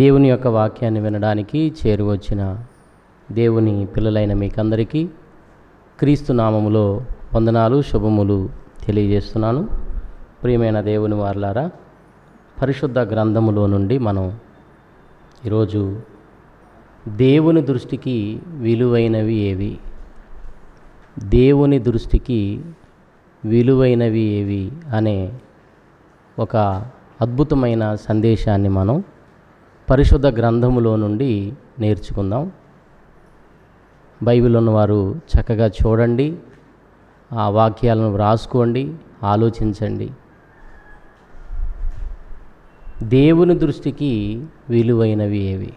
దేవుని యొక్క వాక్యాన్ని వినడానికి చేరువచ్చిన దేవుని పిల్లలైన మీకందరికీ క్రీస్తు నామములో వందనాలు శుభములు తెలియజేస్తున్నాను ప్రియమైన దేవుని వార్లారా పరిశుద్ధ గ్రంథములో నుండి మనం ఈరోజు దేవుని దృష్టికి విలువైనవి ఏవి దేవుని దృష్టికి విలువైనవి ఏవి అనే ఒక అద్భుతమైన సందేశాన్ని మనం పరిశుద్ధ గ్రంథములో నుండి నేర్చుకుందాం బైబిల్ ఉన్నవారు చక్కగా చూడండి ఆ వాక్యాలను వ్రాసుకోండి ఆలోచించండి దేవుని దృష్టికి విలువైనవి ఏవి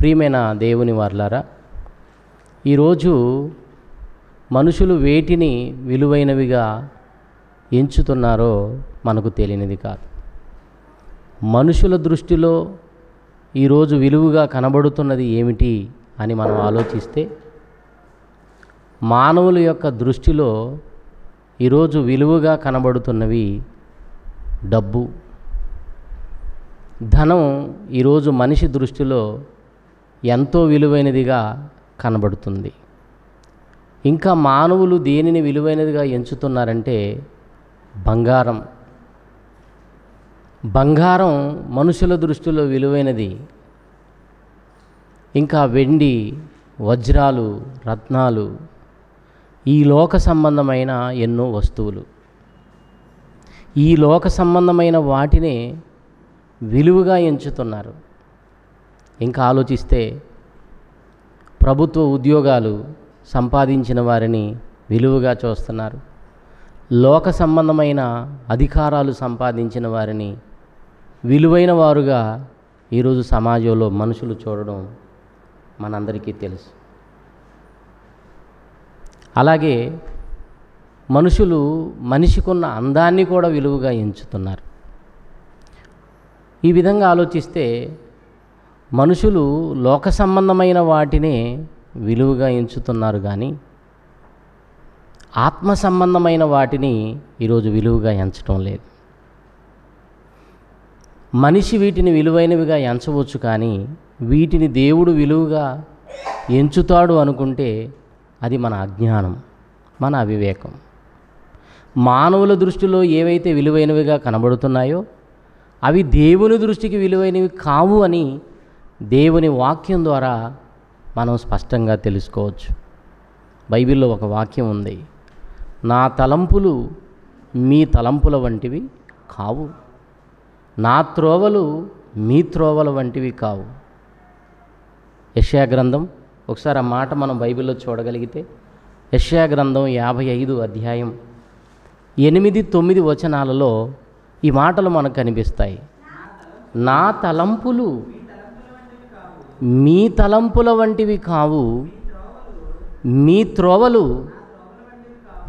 ప్రియమైన దేవుని వార్లారా ఈరోజు మనుషులు వేటిని విలువైనవిగా ఎంచుతున్నారో మనకు తెలియనిది కాదు మనుషుల దృష్టిలో ఈరోజు విలువగా కనబడుతున్నది ఏమిటి అని మనం ఆలోచిస్తే మానవుల యొక్క దృష్టిలో ఈరోజు విలువగా కనబడుతున్నవి డబ్బు ధనం ఈరోజు మనిషి దృష్టిలో ఎంతో విలువైనదిగా కనబడుతుంది ఇంకా మానవులు దేనిని విలువైనదిగా ఎంచుతున్నారంటే బంగారం బంగారం మనుషుల దృష్టిలో విలువైనది ఇంకా వెండి వజ్రాలు రత్నాలు ఈ లోక సంబంధమైన ఎన్నో వస్తువులు ఈ లోక సంబంధమైన వాటిని విలువగా ఎంచుతున్నారు ఇంకా ఆలోచిస్తే ప్రభుత్వ ఉద్యోగాలు సంపాదించిన వారిని విలువగా చూస్తున్నారు లోక సంబంధమైన అధికారాలు సంపాదించిన వారిని విలువైన వారుగా ఈరోజు సమాజంలో మనుషులు చూడడం మనందరికీ తెలుసు అలాగే మనుషులు మనిషికున్న అందాన్ని కూడా విలువగా ఎంచుతున్నారు ఈ విధంగా ఆలోచిస్తే మనుషులు లోక సంబంధమైన వాటినే విలువగా ఎంచుతున్నారు కానీ ఆత్మ సంబంధమైన వాటిని ఈరోజు విలువగా ఎంచడం లేదు మనిషి వీటిని విలువైనవిగా ఎంచవచ్చు కానీ వీటిని దేవుడు విలువగా ఎంచుతాడు అనుకుంటే అది మన అజ్ఞానం మన అవివేకం మానవుల దృష్టిలో ఏవైతే విలువైనవిగా కనబడుతున్నాయో అవి దేవుని దృష్టికి విలువైనవి కావు అని దేవుని వాక్యం ద్వారా మనం స్పష్టంగా తెలుసుకోవచ్చు బైబిల్లో ఒక వాక్యం ఉంది నా తలంపులు మీ తలంపుల వంటివి కావు నా త్రోవలు మీ త్రోవల వంటివి కావు యష్యా గ్రంథం ఒకసారి ఆ మాట మనం బైబిల్లో చూడగలిగితే యష్యా గ్రంథం యాభై ఐదు అధ్యాయం ఎనిమిది తొమ్మిది వచనాలలో ఈ మాటలు మనకు కనిపిస్తాయి నా తలంపులు మీ తలంపుల వంటివి కావు మీ త్రోవలు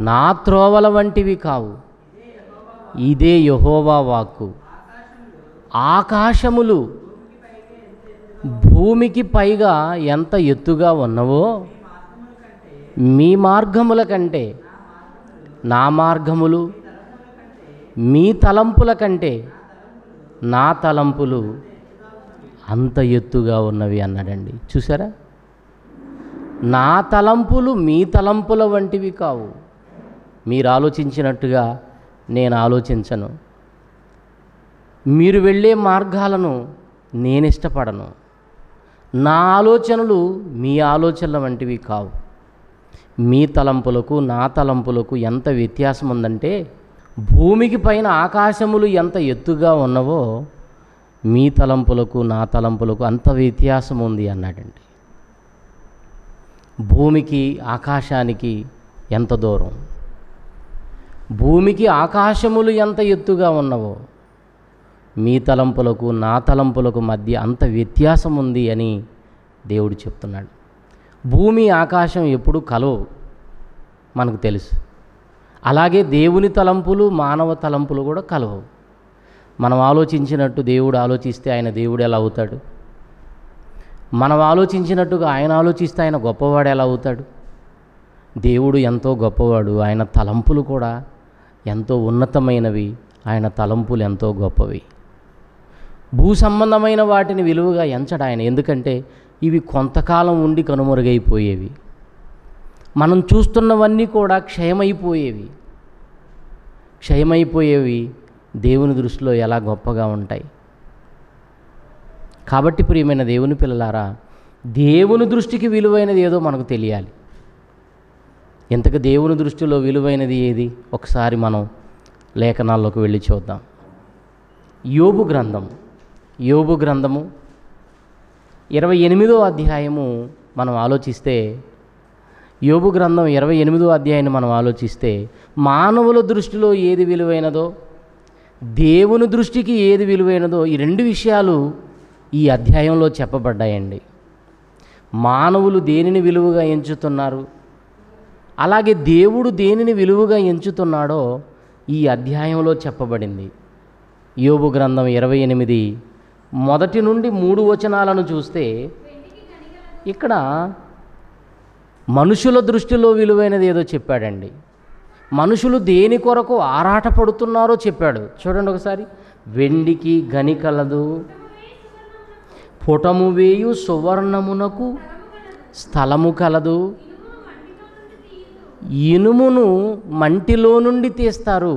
నా త్రోవల వంటివి కావు ఇదే యహోవా వాక్కు ఆకాశములు భూమికి పైగా ఎంత ఎత్తుగా ఉన్నవో మీ మార్గముల కంటే నా మార్గములు మీ తలంపుల కంటే నా తలంపులు అంత ఎత్తుగా ఉన్నవి అన్నాడండి చూసారా నా తలంపులు మీ తలంపుల వంటివి కావు మీరు ఆలోచించినట్టుగా నేను ఆలోచించను మీరు వెళ్ళే మార్గాలను నేను ఇష్టపడను నా ఆలోచనలు మీ ఆలోచనల వంటివి కావు మీ తలంపులకు నా తలంపులకు ఎంత వ్యత్యాసం ఉందంటే భూమికి పైన ఆకాశములు ఎంత ఎత్తుగా ఉన్నవో మీ తలంపులకు నా తలంపులకు అంత వ్యత్యాసం ఉంది అన్నాడండి భూమికి ఆకాశానికి ఎంత దూరం భూమికి ఆకాశములు ఎంత ఎత్తుగా ఉన్నవో మీ తలంపులకు నా తలంపులకు మధ్య అంత వ్యత్యాసం ఉంది అని దేవుడు చెప్తున్నాడు భూమి ఆకాశం ఎప్పుడు కలవు మనకు తెలుసు అలాగే దేవుని తలంపులు మానవ తలంపులు కూడా కలవవు మనం ఆలోచించినట్టు దేవుడు ఆలోచిస్తే ఆయన దేవుడు ఎలా అవుతాడు మనం ఆలోచించినట్టుగా ఆయన ఆలోచిస్తే ఆయన గొప్పవాడు ఎలా అవుతాడు దేవుడు ఎంతో గొప్పవాడు ఆయన తలంపులు కూడా ఎంతో ఉన్నతమైనవి ఆయన తలంపులు ఎంతో గొప్పవి భూ సంబంధమైన వాటిని విలువగా ఎంచడు ఆయన ఎందుకంటే ఇవి కొంతకాలం ఉండి కనుమరుగైపోయేవి మనం చూస్తున్నవన్నీ కూడా క్షయమైపోయేవి క్షయమైపోయేవి దేవుని దృష్టిలో ఎలా గొప్పగా ఉంటాయి కాబట్టి ప్రియమైన దేవుని పిల్లలారా దేవుని దృష్టికి విలువైనది ఏదో మనకు తెలియాలి ఇంతకు దేవుని దృష్టిలో విలువైనది ఏది ఒకసారి మనం లేఖనాల్లోకి వెళ్ళి చూద్దాం యోగు గ్రంథం యోబు గ్రంథము ఇరవై ఎనిమిదో అధ్యాయము మనం ఆలోచిస్తే యోబు గ్రంథం ఇరవై ఎనిమిదో అధ్యాయాన్ని మనం ఆలోచిస్తే మానవుల దృష్టిలో ఏది విలువైనదో దేవుని దృష్టికి ఏది విలువైనదో ఈ రెండు విషయాలు ఈ అధ్యాయంలో చెప్పబడ్డాయండి మానవులు దేనిని విలువగా ఎంచుతున్నారు అలాగే దేవుడు దేనిని విలువగా ఎంచుతున్నాడో ఈ అధ్యాయంలో చెప్పబడింది యోబు గ్రంథం ఇరవై ఎనిమిది మొదటి నుండి మూడు వచనాలను చూస్తే ఇక్కడ మనుషుల దృష్టిలో విలువైనది ఏదో చెప్పాడండి మనుషులు దేని కొరకు ఆరాటపడుతున్నారో చెప్పాడు చూడండి ఒకసారి వెండికి గని కలదు పుటము వేయు సువర్ణమునకు స్థలము కలదు ఇనుమును మంటిలో నుండి తీస్తారు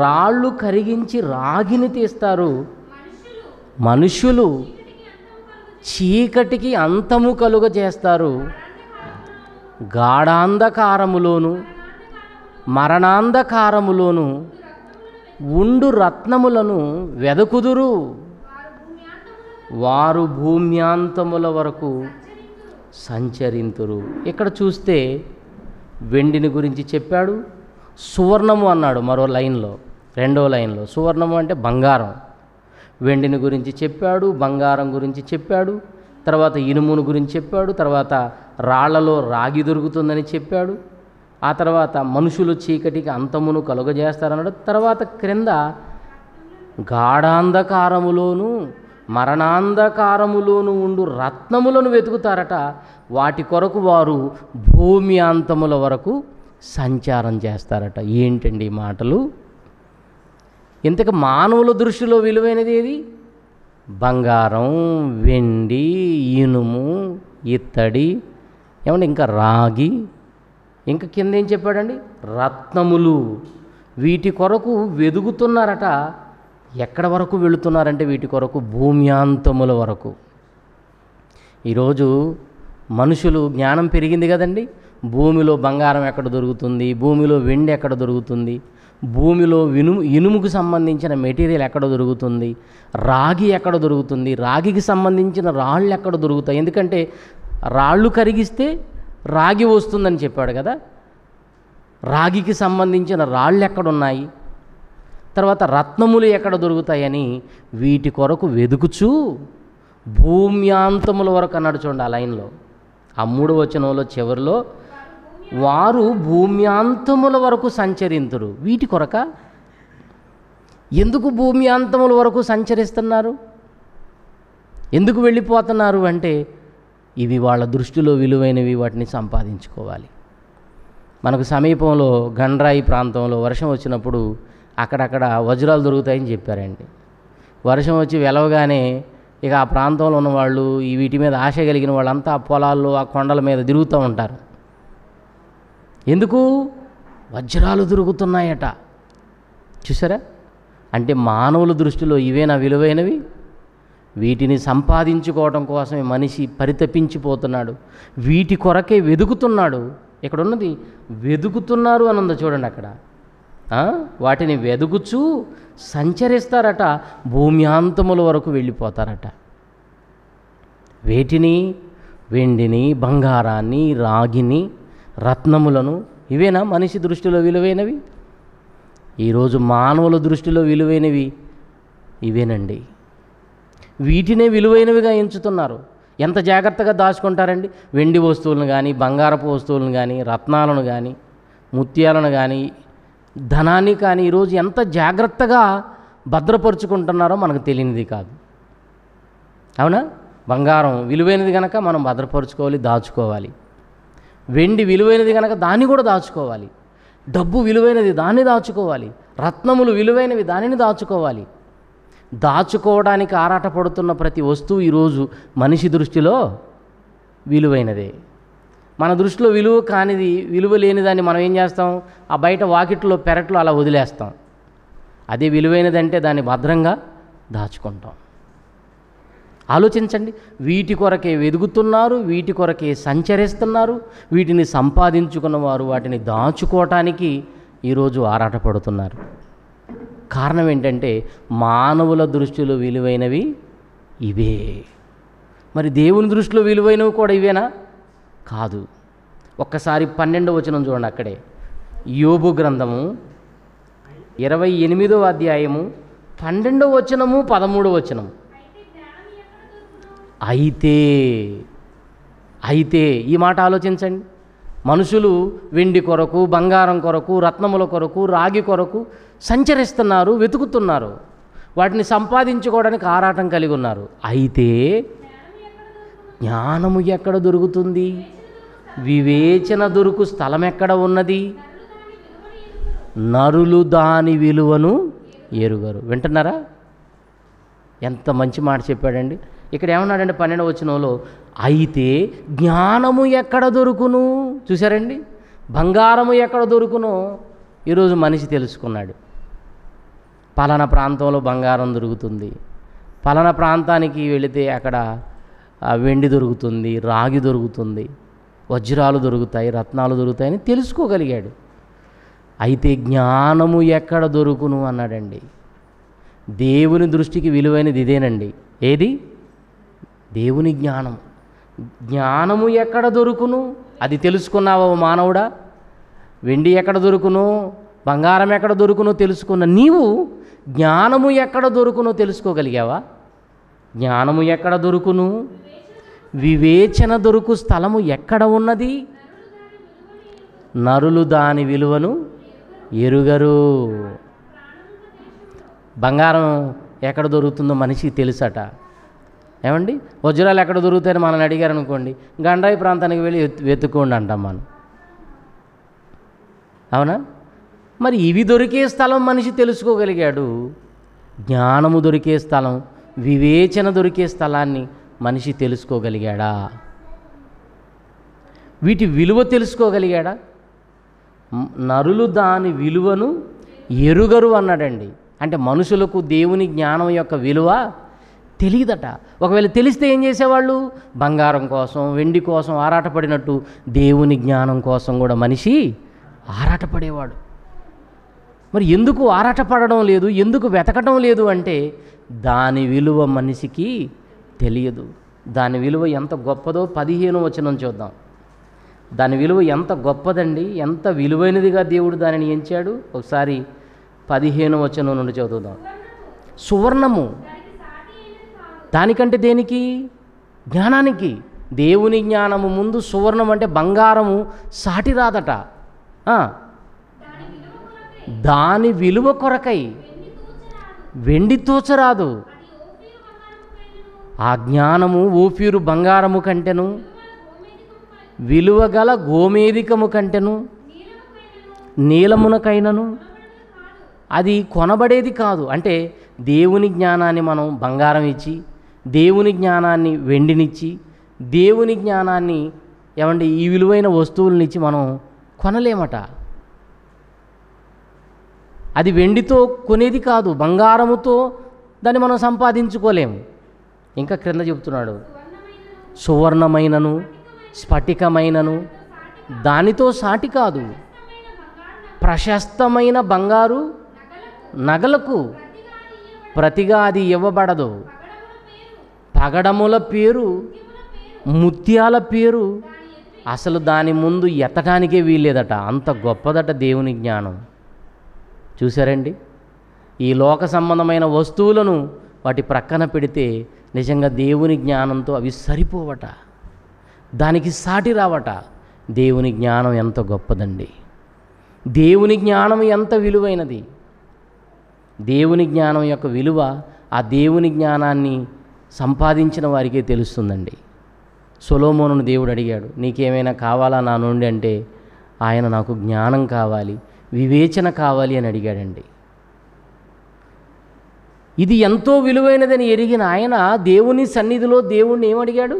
రాళ్ళు కరిగించి రాగిని తీస్తారు మనుషులు చీకటికి అంతము కలుగ చేస్తారు గాఢాంధకారములోను మరణాంధకారములోను ఉండు రత్నములను వెదకుదురు వారు భూమ్యాంతముల వరకు సంచరింతురు ఇక్కడ చూస్తే వెండిని గురించి చెప్పాడు సువర్ణము అన్నాడు మరో లైన్లో రెండో లైన్లో సువర్ణము అంటే బంగారం వెండిని గురించి చెప్పాడు బంగారం గురించి చెప్పాడు తర్వాత ఇనుమును గురించి చెప్పాడు తర్వాత రాళ్లలో రాగి దొరుకుతుందని చెప్పాడు ఆ తర్వాత మనుషులు చీకటికి అంతమును కలుగజేస్తారన్నాడు తర్వాత క్రింద గాఢాంధకారములోను మరణాంధకారములోను ఉండు రత్నములను వెతుకుతారట వాటి కొరకు వారు భూమి అంతముల వరకు సంచారం చేస్తారట ఏంటండి మాటలు ఇంతకు మానవుల దృష్టిలో విలువైనది ఏది బంగారం వెండి ఇనుము ఇత్తడి ఏమంటే ఇంకా రాగి ఇంకా కింద ఏం చెప్పాడండి రత్నములు వీటి కొరకు వెదుగుతున్నారట ఎక్కడ వరకు వెళుతున్నారంటే వీటి కొరకు భూమ్యాంతముల వరకు ఈరోజు మనుషులు జ్ఞానం పెరిగింది కదండి భూమిలో బంగారం ఎక్కడ దొరుకుతుంది భూమిలో వెండి ఎక్కడ దొరుకుతుంది భూమిలో వినుము ఇనుముకు సంబంధించిన మెటీరియల్ ఎక్కడ దొరుకుతుంది రాగి ఎక్కడ దొరుకుతుంది రాగికి సంబంధించిన రాళ్ళు ఎక్కడ దొరుకుతాయి ఎందుకంటే రాళ్ళు కరిగిస్తే రాగి వస్తుందని చెప్పాడు కదా రాగికి సంబంధించిన రాళ్ళు ఎక్కడున్నాయి తర్వాత రత్నములు ఎక్కడ దొరుకుతాయని వీటి కొరకు వెదుకుచూ భూమ్యాంతముల వరకు అన్నాడు చూడండి ఆ లైన్లో ఆ మూడు వచనంలో చివరిలో వారు భూమ్యాంతముల వరకు సంచరింతురు వీటి కొరక ఎందుకు భూమ్యాంతముల వరకు సంచరిస్తున్నారు ఎందుకు వెళ్ళిపోతున్నారు అంటే ఇవి వాళ్ళ దృష్టిలో విలువైనవి వాటిని సంపాదించుకోవాలి మనకు సమీపంలో గండ్రాయి ప్రాంతంలో వర్షం వచ్చినప్పుడు అక్కడక్కడ వజ్రాలు దొరుకుతాయని చెప్పారండి వర్షం వచ్చి వెలవగానే ఇక ఆ ప్రాంతంలో ఉన్నవాళ్ళు ఈ వీటి మీద ఆశ కలిగిన వాళ్ళంతా ఆ పొలాల్లో ఆ కొండల మీద తిరుగుతూ ఉంటారు ఎందుకు వజ్రాలు దొరుకుతున్నాయట చూసారా అంటే మానవుల దృష్టిలో ఇవేనా విలువైనవి వీటిని సంపాదించుకోవడం కోసమే మనిషి పరితపించిపోతున్నాడు వీటి కొరకే వెదుకుతున్నాడు ఇక్కడ ఉన్నది వెదుకుతున్నారు అని ఉంది చూడండి అక్కడ వాటిని వెదుకుచూ సంచరిస్తారట భూమ్యాంతముల వరకు వెళ్ళిపోతారట వేటిని వెండిని బంగారాన్ని రాగిని రత్నములను ఇవేనా మనిషి దృష్టిలో విలువైనవి ఈరోజు మానవుల దృష్టిలో విలువైనవి ఇవేనండి వీటినే విలువైనవిగా ఎంచుతున్నారు ఎంత జాగ్రత్తగా దాచుకుంటారండి వెండి వస్తువులను కానీ బంగారపు వస్తువులను కానీ రత్నాలను కానీ ముత్యాలను కానీ ధనాన్ని కానీ ఈరోజు ఎంత జాగ్రత్తగా భద్రపరుచుకుంటున్నారో మనకు తెలియనిది కాదు అవునా బంగారం విలువైనది కనుక మనం భద్రపరుచుకోవాలి దాచుకోవాలి వెండి విలువైనది కనుక దాన్ని కూడా దాచుకోవాలి డబ్బు విలువైనది దాన్ని దాచుకోవాలి రత్నములు విలువైనవి దానిని దాచుకోవాలి దాచుకోవడానికి ఆరాటపడుతున్న ప్రతి వస్తువు ఈరోజు మనిషి దృష్టిలో విలువైనదే మన దృష్టిలో విలువ కానిది విలువ లేనిదాన్ని మనం ఏం చేస్తాం ఆ బయట వాకిట్లో పెరట్లో అలా వదిలేస్తాం అదే విలువైనదంటే దాన్ని భద్రంగా దాచుకుంటాం ఆలోచించండి వీటి కొరకే వెదుగుతున్నారు వీటి కొరకే సంచరిస్తున్నారు వీటిని సంపాదించుకున్న వారు వాటిని దాచుకోవటానికి ఈరోజు ఆరాటపడుతున్నారు కారణం ఏంటంటే మానవుల దృష్టిలో విలువైనవి ఇవే మరి దేవుని దృష్టిలో విలువైనవి కూడా ఇవేనా కాదు ఒక్కసారి పన్నెండవ వచనం చూడండి అక్కడే యోబు గ్రంథము ఇరవై ఎనిమిదవ అధ్యాయము పన్నెండవ వచనము పదమూడవ వచనము అయితే అయితే ఈ మాట ఆలోచించండి మనుషులు వెండి కొరకు బంగారం కొరకు రత్నముల కొరకు రాగి కొరకు సంచరిస్తున్నారు వెతుకుతున్నారు వాటిని సంపాదించుకోవడానికి ఆరాటం కలిగి ఉన్నారు అయితే జ్ఞానము ఎక్కడ దొరుకుతుంది వివేచన దొరుకు స్థలం ఎక్కడ ఉన్నది నరులు దాని విలువను ఎరుగరు వింటున్నారా ఎంత మంచి మాట చెప్పాడండి ఇక్కడ ఏమన్నాడంటే వచ్చిన వాళ్ళు అయితే జ్ఞానము ఎక్కడ దొరుకును చూసారండి బంగారము ఎక్కడ దొరుకును ఈరోజు మనిషి తెలుసుకున్నాడు పలానా ప్రాంతంలో బంగారం దొరుకుతుంది పలానా ప్రాంతానికి వెళితే అక్కడ వెండి దొరుకుతుంది రాగి దొరుకుతుంది వజ్రాలు దొరుకుతాయి రత్నాలు దొరుకుతాయని తెలుసుకోగలిగాడు అయితే జ్ఞానము ఎక్కడ దొరుకును అన్నాడండి దేవుని దృష్టికి విలువైనది ఇదేనండి ఏది దేవుని జ్ఞానం జ్ఞానము ఎక్కడ దొరుకును అది తెలుసుకున్నావా మానవుడా వెండి ఎక్కడ దొరుకును బంగారం ఎక్కడ దొరుకునో తెలుసుకున్న నీవు జ్ఞానము ఎక్కడ దొరుకునో తెలుసుకోగలిగావా జ్ఞానము ఎక్కడ దొరుకును వివేచన దొరుకు స్థలము ఎక్కడ ఉన్నది నరులు దాని విలువను ఎరుగరు బంగారం ఎక్కడ దొరుకుతుందో మనిషికి తెలుసట ఏమండి వజ్రాలు ఎక్కడ దొరుకుతాయని మనల్ని అడిగారు అనుకోండి గండాయి ప్రాంతానికి వెళ్ళి వెతుక్కోండి అంటాం మనం అవునా మరి ఇవి దొరికే స్థలం మనిషి తెలుసుకోగలిగాడు జ్ఞానము దొరికే స్థలం వివేచన దొరికే స్థలాన్ని మనిషి తెలుసుకోగలిగాడా వీటి విలువ తెలుసుకోగలిగాడా నరులు దాని విలువను ఎరుగరు అన్నాడండి అంటే మనుషులకు దేవుని జ్ఞానం యొక్క విలువ తెలియదట ఒకవేళ తెలిస్తే ఏం చేసేవాళ్ళు బంగారం కోసం వెండి కోసం ఆరాటపడినట్టు దేవుని జ్ఞానం కోసం కూడా మనిషి ఆరాటపడేవాడు మరి ఎందుకు ఆరాటపడడం లేదు ఎందుకు వెతకడం లేదు అంటే దాని విలువ మనిషికి తెలియదు దాని విలువ ఎంత గొప్పదో పదిహేను వచనం చూద్దాం దాని విలువ ఎంత గొప్పదండి ఎంత విలువైనదిగా దేవుడు దానిని ఎంచాడు ఒకసారి పదిహేను వచనం నుండి చదువుదాం సువర్ణము దానికంటే దేనికి జ్ఞానానికి దేవుని జ్ఞానము ముందు సువర్ణం అంటే బంగారము సాటి రాదట దాని విలువ కొరకై వెండి తోచరాదు ఆ జ్ఞానము ఓపీరు బంగారము కంటెను విలువగల గోమేధికము కంటెను నీలమునకైనను అది కొనబడేది కాదు అంటే దేవుని జ్ఞానాన్ని మనం బంగారం ఇచ్చి దేవుని జ్ఞానాన్ని వెండినిచ్చి దేవుని జ్ఞానాన్ని ఏమండి ఈ విలువైన వస్తువులనిచ్చి మనం కొనలేమట అది వెండితో కొనేది కాదు బంగారముతో దాన్ని మనం సంపాదించుకోలేము ఇంకా క్రింద చెబుతున్నాడు సువర్ణమైనను స్ఫటికమైనను దానితో సాటి కాదు ప్రశస్తమైన బంగారు నగలకు ప్రతిగా అది ఇవ్వబడదు తగడముల పేరు ముత్యాల పేరు అసలు దాని ముందు ఎత్తడానికే వీల్లేదట అంత గొప్పదట దేవుని జ్ఞానం చూసారండి ఈ లోక సంబంధమైన వస్తువులను వాటి ప్రక్కన పెడితే నిజంగా దేవుని జ్ఞానంతో అవి సరిపోవట దానికి సాటి రావట దేవుని జ్ఞానం ఎంత గొప్పదండి దేవుని జ్ఞానం ఎంత విలువైనది దేవుని జ్ఞానం యొక్క విలువ ఆ దేవుని జ్ఞానాన్ని సంపాదించిన వారికే తెలుస్తుందండి సొలోమోనును దేవుడు అడిగాడు నీకేమైనా కావాలా నా నుండి అంటే ఆయన నాకు జ్ఞానం కావాలి వివేచన కావాలి అని అడిగాడండి ఇది ఎంతో విలువైనదని ఎరిగిన ఆయన దేవుని సన్నిధిలో దేవుణ్ణి ఏమడిగాడు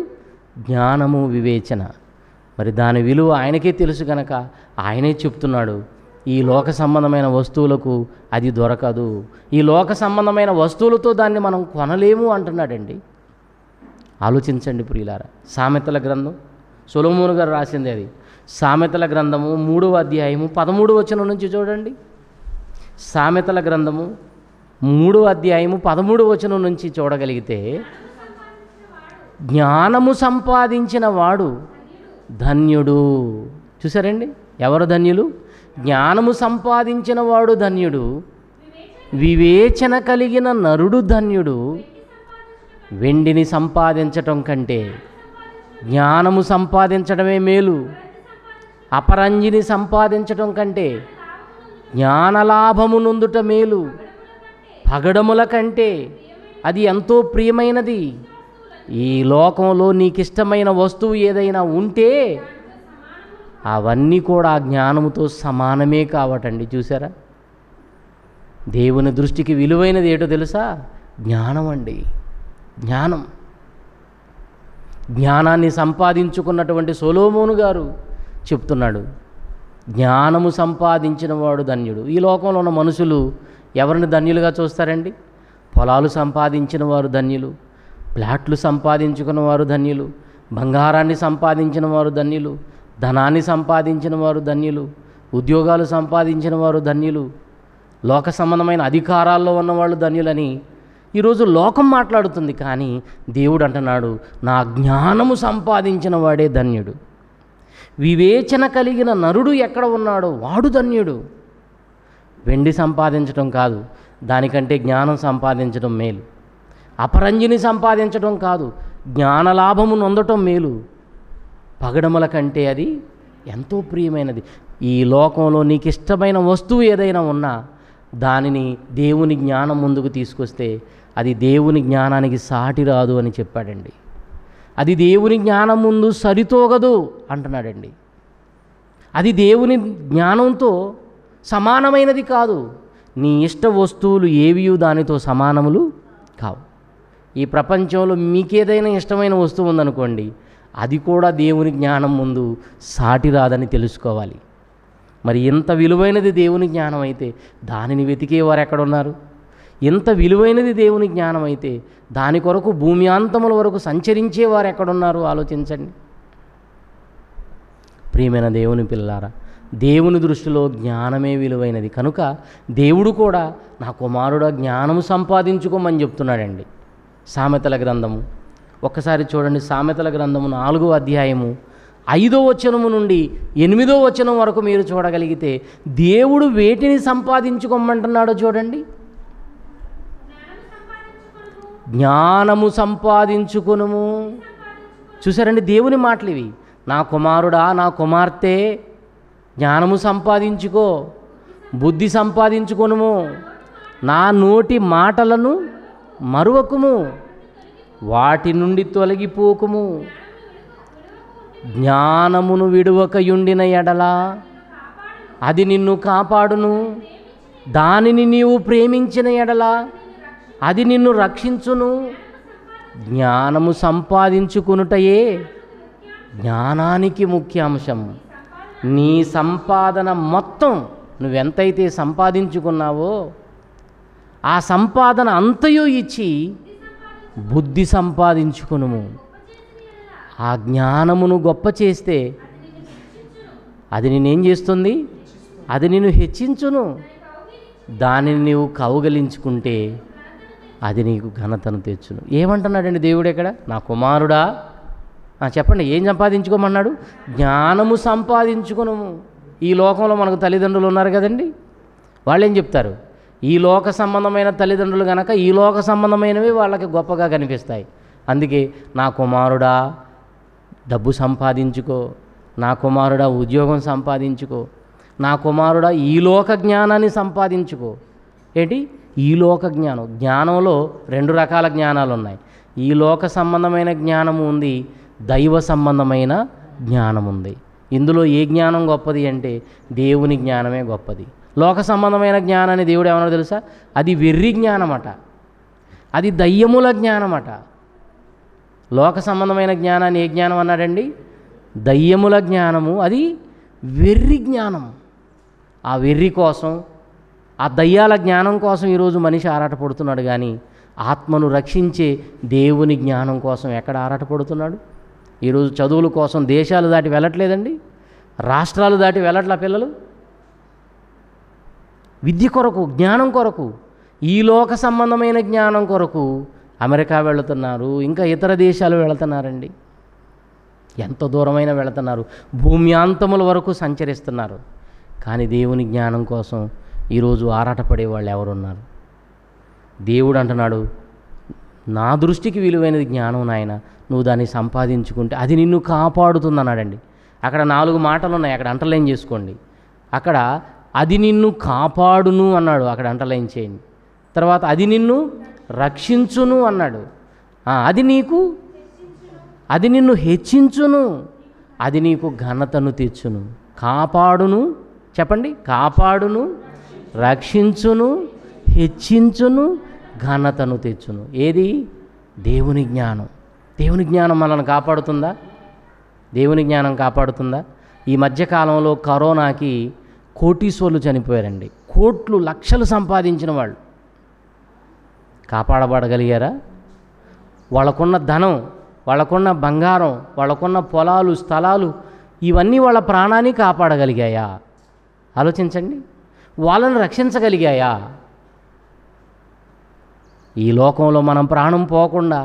జ్ఞానము వివేచన మరి దాని విలువ ఆయనకే తెలుసు కనుక ఆయనే చెప్తున్నాడు ఈ లోక సంబంధమైన వస్తువులకు అది దొరకదు ఈ లోక సంబంధమైన వస్తువులతో దాన్ని మనం కొనలేము అంటున్నాడండి ఆలోచించండి ప్రియులారా సామెతల గ్రంథం సులమూను గారు రాసింది అది సామెతల గ్రంథము మూడవ అధ్యాయము పదమూడు వచనం నుంచి చూడండి సామెతల గ్రంథము మూడవ అధ్యాయము పదమూడు వచనం నుంచి చూడగలిగితే జ్ఞానము సంపాదించిన వాడు ధన్యుడు చూసారండి ఎవరు ధన్యులు జ్ఞానము సంపాదించిన వాడు ధన్యుడు వివేచన కలిగిన నరుడు ధన్యుడు వెండిని సంపాదించటం కంటే జ్ఞానము సంపాదించడమే మేలు అపరంజిని సంపాదించటం కంటే జ్ఞానలాభము నొందుట మేలు పగడముల కంటే అది ఎంతో ప్రియమైనది ఈ లోకంలో నీకిష్టమైన వస్తువు ఏదైనా ఉంటే అవన్నీ కూడా ఆ జ్ఞానముతో సమానమే కావటండి చూసారా దేవుని దృష్టికి విలువైనది ఏటో తెలుసా జ్ఞానం అండి జ్ఞానం జ్ఞానాన్ని సంపాదించుకున్నటువంటి సోలోమోను గారు చెప్తున్నాడు జ్ఞానము సంపాదించిన వాడు ధన్యుడు ఈ లోకంలో ఉన్న మనుషులు ఎవరిని ధన్యులుగా చూస్తారండి పొలాలు సంపాదించిన వారు ధన్యులు ప్లాట్లు సంపాదించుకున్న వారు ధన్యులు బంగారాన్ని సంపాదించిన వారు ధన్యులు ధనాన్ని సంపాదించిన వారు ధన్యులు ఉద్యోగాలు సంపాదించిన వారు ధన్యులు లోక సంబంధమైన అధికారాల్లో ఉన్నవాళ్ళు ధన్యులని ఈరోజు లోకం మాట్లాడుతుంది కానీ దేవుడు అంటున్నాడు నా జ్ఞానము సంపాదించిన వాడే ధన్యుడు వివేచన కలిగిన నరుడు ఎక్కడ ఉన్నాడో వాడు ధన్యుడు వెండి సంపాదించడం కాదు దానికంటే జ్ఞానం సంపాదించడం మేలు అపరంజిని సంపాదించడం కాదు జ్ఞానలాభము నొందటం మేలు పగడముల కంటే అది ఎంతో ప్రియమైనది ఈ లోకంలో నీకు ఇష్టమైన వస్తువు ఏదైనా ఉన్నా దానిని దేవుని జ్ఞానం ముందుకు తీసుకొస్తే అది దేవుని జ్ఞానానికి సాటి రాదు అని చెప్పాడండి అది దేవుని జ్ఞానం ముందు సరితోగదు అంటున్నాడండి అది దేవుని జ్ఞానంతో సమానమైనది కాదు నీ ఇష్ట వస్తువులు ఏవియూ దానితో సమానములు కావు ఈ ప్రపంచంలో మీకేదైనా ఇష్టమైన వస్తువు ఉందనుకోండి అది కూడా దేవుని జ్ఞానం ముందు సాటి రాదని తెలుసుకోవాలి మరి ఇంత విలువైనది దేవుని జ్ఞానం అయితే దానిని వెతికేవారు ఎక్కడున్నారు ఇంత విలువైనది దేవుని జ్ఞానం అయితే దాని కొరకు భూమి అంతముల వరకు సంచరించేవారు ఎక్కడున్నారు ఆలోచించండి ప్రియమైన దేవుని పిల్లారా దేవుని దృష్టిలో జ్ఞానమే విలువైనది కనుక దేవుడు కూడా నా కుమారుడ జ్ఞానము సంపాదించుకోమని చెప్తున్నాడండి సామెతల గ్రంథము ఒక్కసారి చూడండి సామెతల గ్రంథము నాలుగో అధ్యాయము ఐదో వచనము నుండి ఎనిమిదో వచనం వరకు మీరు చూడగలిగితే దేవుడు వేటిని సంపాదించుకోమంటున్నాడో చూడండి జ్ఞానము సంపాదించుకునుము చూసారండి దేవుని మాటలు ఇవి నా కుమారుడా నా కుమార్తె జ్ఞానము సంపాదించుకో బుద్ధి సంపాదించుకునుము నా నోటి మాటలను మరువకుము వాటి నుండి తొలగిపోకుము జ్ఞానమును విడువకయుండిన ఎడలా అది నిన్ను కాపాడును దానిని నీవు ప్రేమించిన ఎడలా అది నిన్ను రక్షించును జ్ఞానము సంపాదించుకునుటయే జ్ఞానానికి ముఖ్యాంశం నీ సంపాదన మొత్తం నువ్వెంతైతే సంపాదించుకున్నావో ఆ సంపాదన అంతయు ఇచ్చి బుద్ధి సంపాదించుకును ఆ జ్ఞానమును గొప్ప చేస్తే అది నేనేం చేస్తుంది అది నేను హెచ్చించును దానిని నీవు కౌగలించుకుంటే అది నీకు ఘనతను తెచ్చును ఏమంటున్నాడండి దేవుడు ఎక్కడ నా కుమారుడా చెప్పండి ఏం సంపాదించుకోమన్నాడు జ్ఞానము సంపాదించుకును ఈ లోకంలో మనకు తల్లిదండ్రులు ఉన్నారు కదండి వాళ్ళు ఏం చెప్తారు ఈ లోక సంబంధమైన తల్లిదండ్రులు కనుక ఈ లోక సంబంధమైనవి వాళ్ళకి గొప్పగా కనిపిస్తాయి అందుకే నా కుమారుడా డబ్బు సంపాదించుకో నా కుమారుడా ఉద్యోగం సంపాదించుకో నా కుమారుడా ఈ లోక జ్ఞానాన్ని సంపాదించుకో ఏంటి ఈ లోక జ్ఞానం జ్ఞానంలో రెండు రకాల జ్ఞానాలు ఉన్నాయి ఈ లోక సంబంధమైన జ్ఞానము ఉంది దైవ సంబంధమైన జ్ఞానం ఉంది ఇందులో ఏ జ్ఞానం గొప్పది అంటే దేవుని జ్ఞానమే గొప్పది లోక సంబంధమైన జ్ఞానాన్ని దేవుడు ఏమన్నా తెలుసా అది వెర్రి జ్ఞానమట అది దయ్యముల జ్ఞానమట లోక సంబంధమైన జ్ఞానాన్ని ఏ జ్ఞానం అన్నాడండి దయ్యముల జ్ఞానము అది వెర్రి జ్ఞానం ఆ వెర్రి కోసం ఆ దయ్యాల జ్ఞానం కోసం ఈరోజు మనిషి ఆరాటపడుతున్నాడు కానీ ఆత్మను రక్షించే దేవుని జ్ఞానం కోసం ఎక్కడ ఆరాటపడుతున్నాడు ఈరోజు చదువుల కోసం దేశాలు దాటి వెళ్ళట్లేదండి రాష్ట్రాలు దాటి వెళ్ళట్లా పిల్లలు విద్య కొరకు జ్ఞానం కొరకు ఈ లోక సంబంధమైన జ్ఞానం కొరకు అమెరికా వెళుతున్నారు ఇంకా ఇతర దేశాలు వెళుతున్నారండి ఎంత దూరమైన వెళుతున్నారు భూమ్యాంతముల వరకు సంచరిస్తున్నారు కానీ దేవుని జ్ఞానం కోసం ఈరోజు ఆరాటపడే వాళ్ళు ఎవరున్నారు దేవుడు అంటున్నాడు నా దృష్టికి విలువైనది జ్ఞానం నాయన నువ్వు దాన్ని సంపాదించుకుంటే అది నిన్ను కాపాడుతుంది అన్నాడండి అక్కడ నాలుగు మాటలు ఉన్నాయి అక్కడ అంటర్లైన్ చేసుకోండి అక్కడ అది నిన్ను కాపాడును అన్నాడు అక్కడ అంటర్లైన్ చేయండి తర్వాత అది నిన్ను రక్షించును అన్నాడు అది నీకు అది నిన్ను హెచ్చించును అది నీకు ఘనతను తెచ్చును కాపాడును చెప్పండి కాపాడును రక్షించును హెచ్చించును ఘనతను తెచ్చును ఏది దేవుని జ్ఞానం దేవుని జ్ఞానం మనల్ని కాపాడుతుందా దేవుని జ్ఞానం కాపాడుతుందా ఈ మధ్యకాలంలో కరోనాకి కోటీశ్వర్లు చనిపోయారండి కోట్లు లక్షలు సంపాదించిన వాళ్ళు కాపాడబడగలిగారా వాళ్ళకున్న ధనం వాళ్ళకున్న బంగారం వాళ్ళకున్న పొలాలు స్థలాలు ఇవన్నీ వాళ్ళ ప్రాణాన్ని కాపాడగలిగాయా ఆలోచించండి వాళ్ళను రక్షించగలిగాయా ఈ లోకంలో మనం ప్రాణం పోకుండా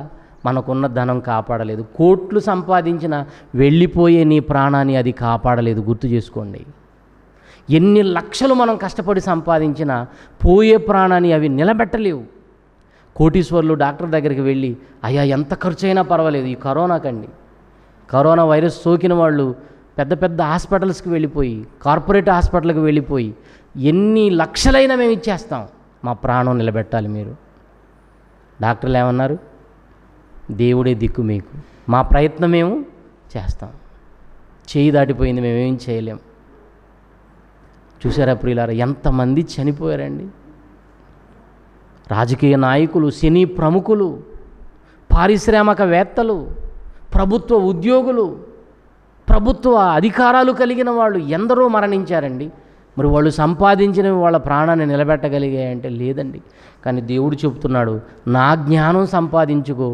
మనకున్న ధనం కాపాడలేదు కోట్లు సంపాదించిన వెళ్ళిపోయే నీ ప్రాణాన్ని అది కాపాడలేదు గుర్తు చేసుకోండి ఎన్ని లక్షలు మనం కష్టపడి సంపాదించినా పోయే ప్రాణాన్ని అవి నిలబెట్టలేవు కోటీశ్వర్లు డాక్టర్ దగ్గరికి వెళ్ళి అయ్యా ఎంత ఖర్చు అయినా పర్వాలేదు ఈ కరోనాకండి కరోనా వైరస్ సోకిన వాళ్ళు పెద్ద పెద్ద హాస్పిటల్స్కి వెళ్ళిపోయి కార్పొరేట్ హాస్పిటల్కి వెళ్ళిపోయి ఎన్ని లక్షలైనా మేము ఇచ్చేస్తాం మా ప్రాణం నిలబెట్టాలి మీరు డాక్టర్లు ఏమన్నారు దేవుడే దిక్కు మీకు మా ప్రయత్నం మేము చేస్తాం చేయి దాటిపోయింది మేమేం చేయలేము చూసారా ప్రియులారా ఎంతమంది చనిపోయారండి రాజకీయ నాయకులు సినీ ప్రముఖులు పారిశ్రామికవేత్తలు ప్రభుత్వ ఉద్యోగులు ప్రభుత్వ అధికారాలు కలిగిన వాళ్ళు ఎందరో మరణించారండి మరి వాళ్ళు సంపాదించినవి వాళ్ళ ప్రాణాన్ని నిలబెట్టగలిగాయంటే లేదండి కానీ దేవుడు చెబుతున్నాడు నా జ్ఞానం సంపాదించుకో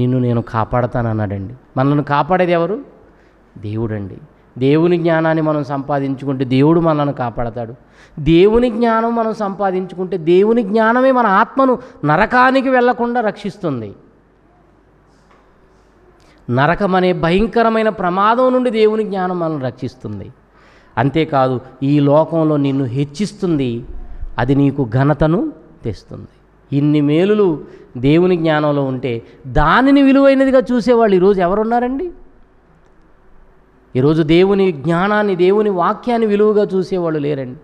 నిన్ను నేను కాపాడతానన్నాడండి మనల్ని కాపాడేది ఎవరు దేవుడండి దేవుని జ్ఞానాన్ని మనం సంపాదించుకుంటే దేవుడు మనల్ని కాపాడతాడు దేవుని జ్ఞానం మనం సంపాదించుకుంటే దేవుని జ్ఞానమే మన ఆత్మను నరకానికి వెళ్లకుండా రక్షిస్తుంది నరకం అనే భయంకరమైన ప్రమాదం నుండి దేవుని జ్ఞానం మనల్ని రక్షిస్తుంది అంతేకాదు ఈ లోకంలో నిన్ను హెచ్చిస్తుంది అది నీకు ఘనతను తెస్తుంది ఇన్ని మేలులు దేవుని జ్ఞానంలో ఉంటే దానిని విలువైనదిగా చూసేవాళ్ళు ఈరోజు ఎవరున్నారండి ఈరోజు దేవుని జ్ఞానాన్ని దేవుని వాక్యాన్ని విలువగా చూసేవాళ్ళు లేరండి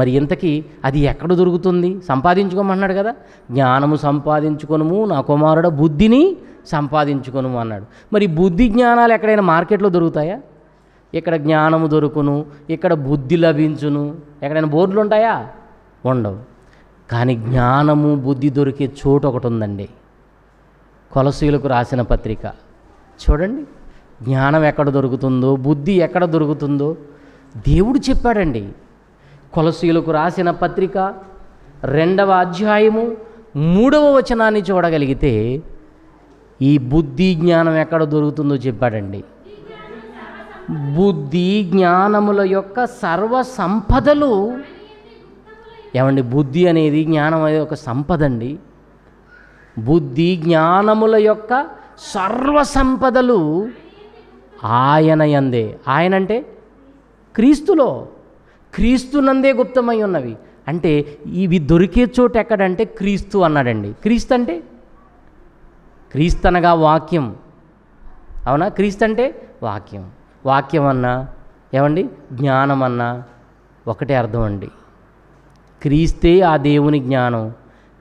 మరి ఇంతకీ అది ఎక్కడ దొరుకుతుంది సంపాదించుకోమన్నాడు కదా జ్ఞానము సంపాదించుకొనుము నా కుమారుడ బుద్ధిని సంపాదించుకొనుము అన్నాడు మరి బుద్ధి జ్ఞానాలు ఎక్కడైనా మార్కెట్లో దొరుకుతాయా ఇక్కడ జ్ఞానము దొరుకును ఇక్కడ బుద్ధి లభించును ఎక్కడైనా బోర్డులు ఉంటాయా ఉండవు కానీ జ్ఞానము బుద్ధి దొరికే చోటు ఒకటి ఉందండి కొలసీలకు రాసిన పత్రిక చూడండి జ్ఞానం ఎక్కడ దొరుకుతుందో బుద్ధి ఎక్కడ దొరుకుతుందో దేవుడు చెప్పాడండి కొలసీలకు రాసిన పత్రిక రెండవ అధ్యాయము మూడవ వచనాన్ని చూడగలిగితే ఈ బుద్ధి జ్ఞానం ఎక్కడ దొరుకుతుందో చెప్పాడండి బుద్ధి జ్ఞానముల యొక్క సర్వ సంపదలు ఏమండి బుద్ధి అనేది జ్ఞానం అనేది ఒక సంపద అండి బుద్ధి జ్ఞానముల యొక్క సర్వ సంపదలు ఆయన యందే ఆయన అంటే క్రీస్తులో క్రీస్తునందే గుప్తమై ఉన్నవి అంటే ఇవి దొరికే చోటు ఎక్కడంటే క్రీస్తు అన్నాడండి క్రీస్తు అంటే క్రీస్తనగా వాక్యం అవునా క్రీస్తు అంటే వాక్యం వాక్యం అన్నా ఏమండి జ్ఞానం అన్నా ఒకటే అర్థం అండి క్రీస్తే ఆ దేవుని జ్ఞానం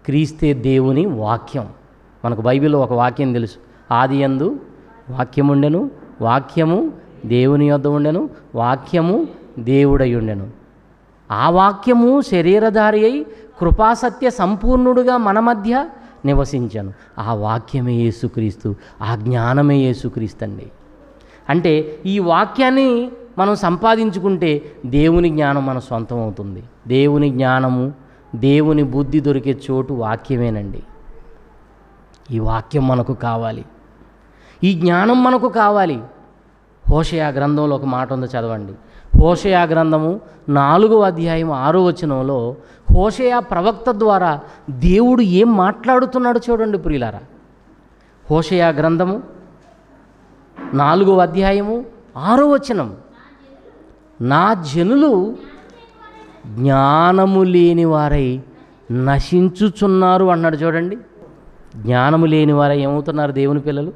క్రీస్తే దేవుని వాక్యం మనకు బైబిల్లో ఒక వాక్యం తెలుసు ఆది ఎందు వాక్యం ఉండెను వాక్యము దేవుని యొద్ ఉండెను వాక్యము దేవుడై ఉండెను ఆ వాక్యము శరీరధారి అయి కృపాసత్య సంపూర్ణుడుగా మన మధ్య నివసించాను ఆ వాక్యమే యేసుక్రీస్తు ఆ జ్ఞానమే యేసుక్రీస్తు అండి అంటే ఈ వాక్యాన్ని మనం సంపాదించుకుంటే దేవుని జ్ఞానం మన సొంతం అవుతుంది దేవుని జ్ఞానము దేవుని బుద్ధి దొరికే చోటు వాక్యమేనండి ఈ వాక్యం మనకు కావాలి ఈ జ్ఞానం మనకు కావాలి హోషయా గ్రంథంలో ఒక మాట ఉంది చదవండి హోషయా గ్రంథము నాలుగవ అధ్యాయం ఆరో వచనంలో హోషయా ప్రవక్త ద్వారా దేవుడు ఏం మాట్లాడుతున్నాడు చూడండి ప్రియులారా హోషయా గ్రంథము నాలుగవ అధ్యాయము ఆరో వచనం నా జనులు జ్ఞానము లేని వారై నశించుచున్నారు అన్నాడు చూడండి జ్ఞానము లేని వారై ఏమవుతున్నారు దేవుని పిల్లలు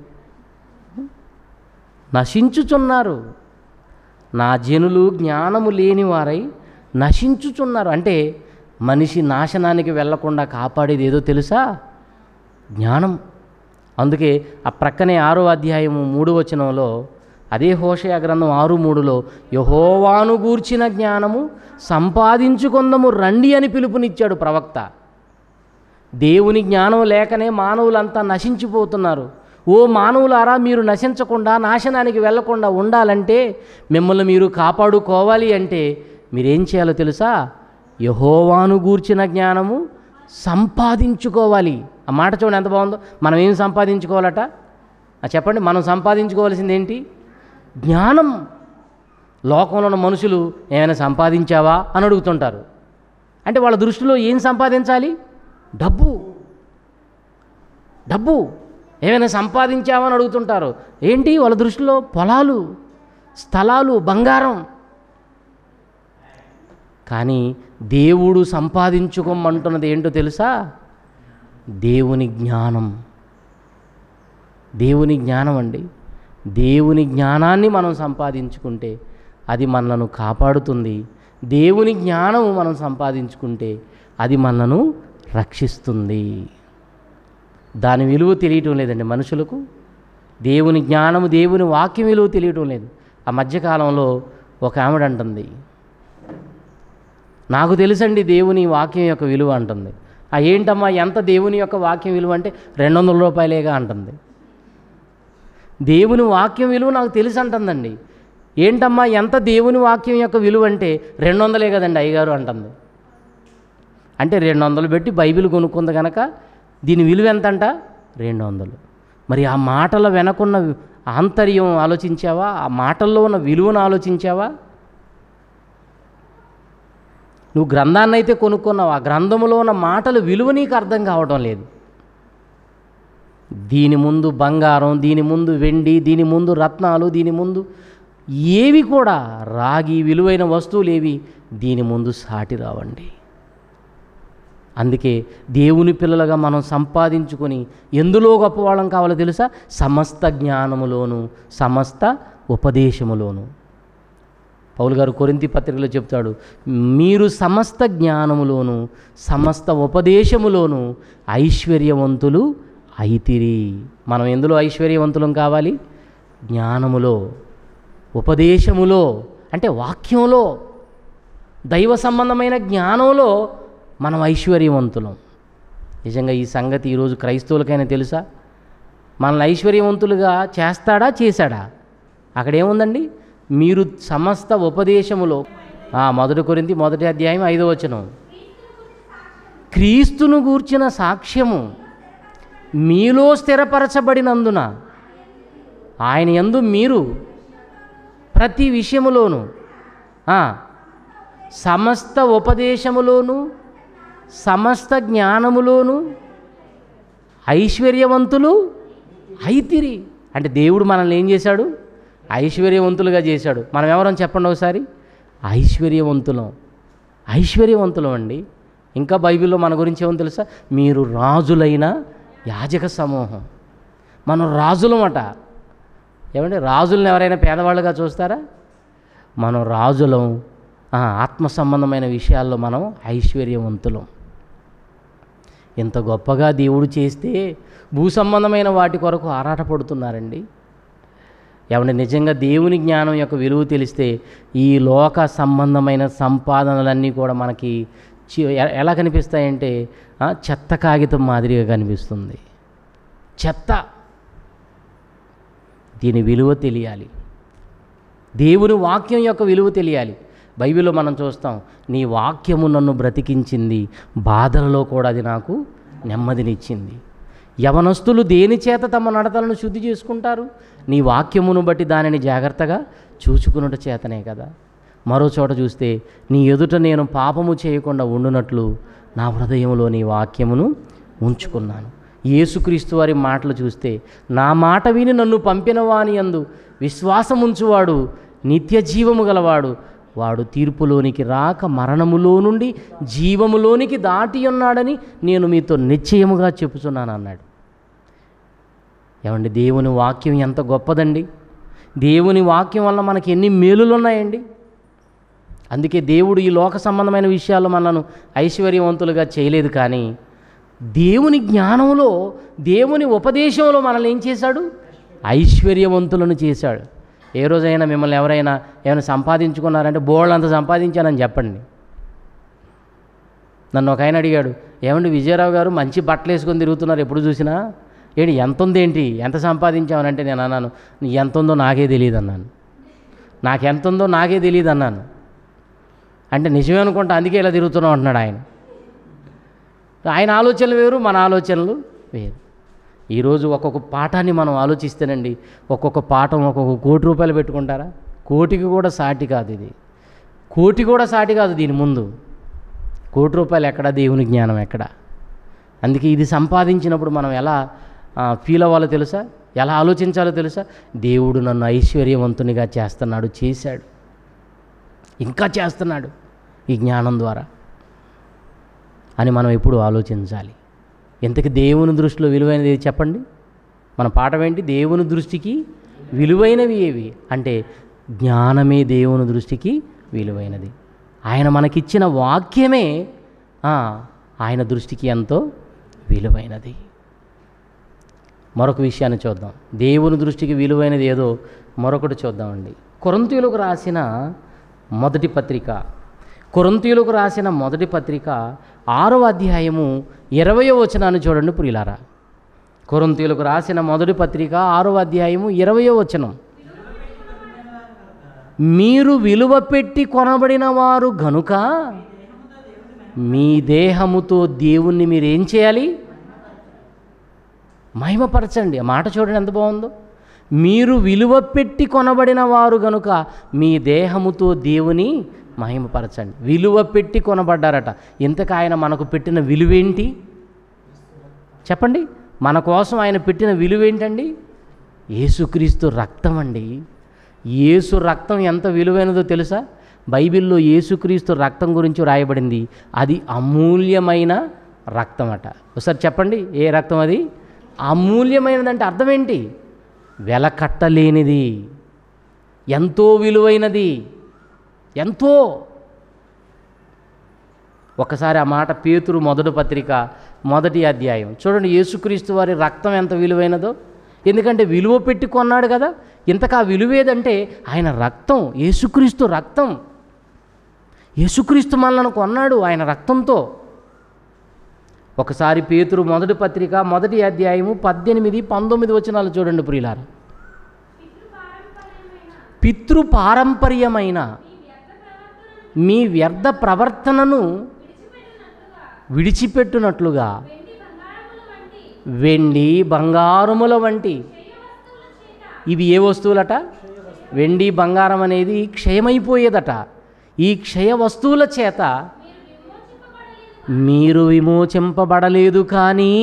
నశించుచున్నారు నా జనులు జ్ఞానము లేని వారై నశించుచున్నారు అంటే మనిషి నాశనానికి వెళ్లకుండా కాపాడేది ఏదో తెలుసా జ్ఞానం అందుకే ఆ ప్రక్కనే ఆరో అధ్యాయము మూడు వచనంలో అదే హోషయ గ్రంథం ఆరు మూడులో యహోవాను గూర్చిన జ్ఞానము సంపాదించుకుందము రండి అని పిలుపునిచ్చాడు ప్రవక్త దేవుని జ్ఞానం లేకనే మానవులంతా నశించిపోతున్నారు ఓ మానవులారా మీరు నశించకుండా నాశనానికి వెళ్లకుండా ఉండాలంటే మిమ్మల్ని మీరు కాపాడుకోవాలి అంటే మీరేం చేయాలో తెలుసా యహోవాను గూర్చిన జ్ఞానము సంపాదించుకోవాలి ఆ మాట చూడండి ఎంత బాగుందో మనం ఏం సంపాదించుకోవాలట చెప్పండి మనం సంపాదించుకోవాల్సింది ఏంటి జ్ఞానం లోకంలో ఉన్న మనుషులు ఏమైనా సంపాదించావా అని అడుగుతుంటారు అంటే వాళ్ళ దృష్టిలో ఏం సంపాదించాలి డబ్బు డబ్బు ఏమైనా సంపాదించావని అడుగుతుంటారు ఏంటి వాళ్ళ దృష్టిలో పొలాలు స్థలాలు బంగారం కానీ దేవుడు సంపాదించుకోమంటున్నది ఏంటో తెలుసా దేవుని జ్ఞానం దేవుని జ్ఞానం అండి దేవుని జ్ఞానాన్ని మనం సంపాదించుకుంటే అది మనలను కాపాడుతుంది దేవుని జ్ఞానం మనం సంపాదించుకుంటే అది మనలను రక్షిస్తుంది దాని విలువ తెలియటం లేదండి మనుషులకు దేవుని జ్ఞానము దేవుని వాక్యం విలువ తెలియటం లేదు ఆ మధ్యకాలంలో ఒక ఆమెడ అంటుంది నాకు తెలుసండి దేవుని వాక్యం యొక్క విలువ అంటుంది ఆ ఏంటమ్మా ఎంత దేవుని యొక్క వాక్యం విలువ అంటే రెండు వందల రూపాయలేగా అంటుంది దేవుని వాక్యం విలువ నాకు తెలుసు అంటుందండి ఏంటమ్మా ఎంత దేవుని వాక్యం యొక్క విలువ అంటే రెండు వందలే కదండి అయ్యగారు అంటుంది అంటే రెండు వందలు పెట్టి బైబిల్ కొనుక్కుంది కనుక దీని విలువ ఎంతంట రెండు వందలు మరి ఆ మాటల వెనకున్న ఆంతర్యం ఆలోచించావా ఆ మాటల్లో ఉన్న విలువను ఆలోచించావా నువ్వు గ్రంథాన్ని అయితే కొనుక్కున్నావు ఆ గ్రంథంలో ఉన్న మాటలు విలువ నీకు అర్థం కావడం లేదు దీని ముందు బంగారం దీని ముందు వెండి దీని ముందు రత్నాలు దీని ముందు ఏవి కూడా రాగి విలువైన వస్తువులు ఏవి దీని ముందు సాటి రావండి అందుకే దేవుని పిల్లలుగా మనం సంపాదించుకొని ఎందులో గొప్పవాళ్ళం కావాలో తెలుసా సమస్త జ్ఞానములోను సమస్త ఉపదేశములోను పౌలు గారు కొరింతి పత్రికలో చెప్తాడు మీరు సమస్త జ్ఞానములోను సమస్త ఉపదేశములోను ఐశ్వర్యవంతులు అయితిరి మనం ఎందులో ఐశ్వర్యవంతులం కావాలి జ్ఞానములో ఉపదేశములో అంటే వాక్యంలో దైవ సంబంధమైన జ్ఞానంలో మనం ఐశ్వర్యవంతులం నిజంగా ఈ సంగతి ఈరోజు క్రైస్తవులకైనా తెలుసా మనల్ని ఐశ్వర్యవంతులుగా చేస్తాడా చేశాడా అక్కడ ఏముందండి మీరు సమస్త ఉపదేశములో మొదటి కొరింది మొదటి అధ్యాయం ఐదో వచనం క్రీస్తును గూర్చిన సాక్ష్యము మీలో స్థిరపరచబడినందున ఆయన ఎందు మీరు ప్రతి విషయములోను సమస్త ఉపదేశములోనూ సమస్త జ్ఞానములోను ఐశ్వర్యవంతులు అయితిరి అంటే దేవుడు మనల్ని ఏం చేశాడు ఐశ్వర్యవంతులుగా చేశాడు మనం ఎవరని చెప్పండి ఒకసారి ఐశ్వర్యవంతులం ఐశ్వర్యవంతులం అండి ఇంకా బైబిల్లో మన గురించి ఏమో తెలుసా మీరు రాజులైన యాజక సమూహం మనం రాజులమట ఏమంటే రాజులను ఎవరైనా పేదవాళ్ళుగా చూస్తారా మనం రాజులం ఆత్మ సంబంధమైన విషయాల్లో మనం ఐశ్వర్యవంతులం ఇంత గొప్పగా దేవుడు చేస్తే భూ సంబంధమైన వాటి కొరకు ఆరాటపడుతున్నారండి ఎవరి నిజంగా దేవుని జ్ఞానం యొక్క విలువ తెలిస్తే ఈ లోక సంబంధమైన సంపాదనలన్నీ కూడా మనకి ఎలా కనిపిస్తాయంటే చెత్త కాగితం మాదిరిగా కనిపిస్తుంది చెత్త దీని విలువ తెలియాలి దేవుని వాక్యం యొక్క విలువ తెలియాలి బైబిల్లో మనం చూస్తాం నీ వాక్యము నన్ను బ్రతికించింది బాధలలో కూడా అది నాకు నెమ్మదినిచ్చింది యవనస్తులు దేని చేత తమ నడతలను శుద్ధి చేసుకుంటారు నీ వాక్యమును బట్టి దానిని జాగ్రత్తగా చూచుకున్నట చేతనే కదా మరో చోట చూస్తే నీ ఎదుట నేను పాపము చేయకుండా ఉండునట్లు నా హృదయంలో నీ వాక్యమును ఉంచుకున్నాను యేసుక్రీస్తు వారి మాటలు చూస్తే నా మాట విని నన్ను పంపిన వాని అందు విశ్వాసముంచువాడు నిత్య జీవము గలవాడు వాడు తీర్పులోనికి రాక మరణములో నుండి జీవములోనికి దాటి ఉన్నాడని నేను మీతో నిశ్చయముగా చెప్పుచున్నాను అన్నాడు ఏమండి దేవుని వాక్యం ఎంత గొప్పదండి దేవుని వాక్యం వల్ల మనకి ఎన్ని మేలులు ఉన్నాయండి అందుకే దేవుడు ఈ లోక సంబంధమైన విషయాలు మనను ఐశ్వర్యవంతులుగా చేయలేదు కానీ దేవుని జ్ఞానంలో దేవుని ఉపదేశంలో మనల్ని ఏం చేశాడు ఐశ్వర్యవంతులను చేశాడు ఏ రోజైనా మిమ్మల్ని ఎవరైనా ఏమైనా సంపాదించుకున్నారంటే బోళ్ళు అంత సంపాదించానని చెప్పండి నన్ను ఒక ఆయన అడిగాడు ఏమండి విజయరావు గారు మంచి బట్టలు వేసుకొని తిరుగుతున్నారు ఎప్పుడు చూసినా ఏంటి ఎంత ఉంది ఏంటి ఎంత అంటే నేను అన్నాను ఎంత ఉందో నాకే తెలియదు అన్నాను నాకు ఎంత ఉందో నాకే తెలియదు అన్నాను అంటే నిజమే అనుకుంటా అందుకే ఇలా తిరుగుతున్నాం అంటున్నాడు ఆయన ఆయన ఆలోచనలు వేరు మన ఆలోచనలు వేరు ఈరోజు ఒక్కొక్క పాఠాన్ని మనం ఆలోచిస్తేనండి ఒక్కొక్క పాఠం ఒక్కొక్క కోటి రూపాయలు పెట్టుకుంటారా కోటికి కూడా సాటి కాదు ఇది కోటి కూడా సాటి కాదు దీని ముందు కోటి రూపాయలు ఎక్కడ దేవుని జ్ఞానం ఎక్కడ అందుకే ఇది సంపాదించినప్పుడు మనం ఎలా ఫీల్ అవ్వాలో తెలుసా ఎలా ఆలోచించాలో తెలుసా దేవుడు నన్ను ఐశ్వర్యవంతునిగా చేస్తున్నాడు చేశాడు ఇంకా చేస్తున్నాడు ఈ జ్ఞానం ద్వారా అని మనం ఎప్పుడు ఆలోచించాలి ఎంతకి దేవుని దృష్టిలో విలువైనది ఏది చెప్పండి మన పాఠం ఏంటి దేవుని దృష్టికి విలువైనవి ఏవి అంటే జ్ఞానమే దేవుని దృష్టికి విలువైనది ఆయన మనకిచ్చిన వాక్యమే ఆయన దృష్టికి ఎంతో విలువైనది మరొక విషయాన్ని చూద్దాం దేవుని దృష్టికి విలువైనది ఏదో మరొకటి చూద్దామండి కొరంతీయులకు రాసిన మొదటి పత్రిక కొరంతీయులకు రాసిన మొదటి పత్రిక ఆరవ అధ్యాయము ఇరవయో వచనాన్ని చూడండి పురిలారా కొరంతీలకు రాసిన మొదటి పత్రిక ఆరో అధ్యాయము ఇరవయో వచనం మీరు విలువ పెట్టి కొనబడిన వారు గనుక మీ దేహముతో దేవుణ్ణి మీరేం చేయాలి మహిమపరచండి ఆ మాట చూడండి ఎంత బాగుందో మీరు విలువ పెట్టి కొనబడిన వారు గనుక మీ దేహముతో దేవుని మహిమపరచండి విలువ పెట్టి కొనబడ్డారట ఇంతకు ఆయన మనకు పెట్టిన విలువేంటి చెప్పండి మన కోసం ఆయన పెట్టిన విలువేంటండి యేసుక్రీస్తు రక్తం అండి యేసు రక్తం ఎంత విలువైనదో తెలుసా బైబిల్లో యేసుక్రీస్తు రక్తం గురించి రాయబడింది అది అమూల్యమైన రక్తం అట ఒకసారి చెప్పండి ఏ రక్తం అది అమూల్యమైనదంటే అర్థం ఏంటి వెలకట్టలేనిది ఎంతో విలువైనది ఎంతో ఒకసారి ఆ మాట పేతురు మొదటి పత్రిక మొదటి అధ్యాయం చూడండి యేసుక్రీస్తు వారి రక్తం ఎంత విలువైనదో ఎందుకంటే విలువ పెట్టి కొన్నాడు కదా ఇంతకా విలువేదంటే ఆయన రక్తం యేసుక్రీస్తు రక్తం యేసుక్రీస్తు మనల్ని కొన్నాడు ఆయన రక్తంతో ఒకసారి పేతురు మొదటి పత్రిక మొదటి అధ్యాయము పద్దెనిమిది పంతొమ్మిది వచనాలు చూడండి ప్రియులారు పితృ పారంపర్యమైన మీ వ్యర్థ ప్రవర్తనను విడిచిపెట్టునట్లుగా వెండి బంగారముల వంటి ఇవి ఏ వస్తువులట వెండి బంగారం అనేది క్షయమైపోయేదట ఈ క్షయ వస్తువుల చేత మీరు విమోచింపబడలేదు కానీ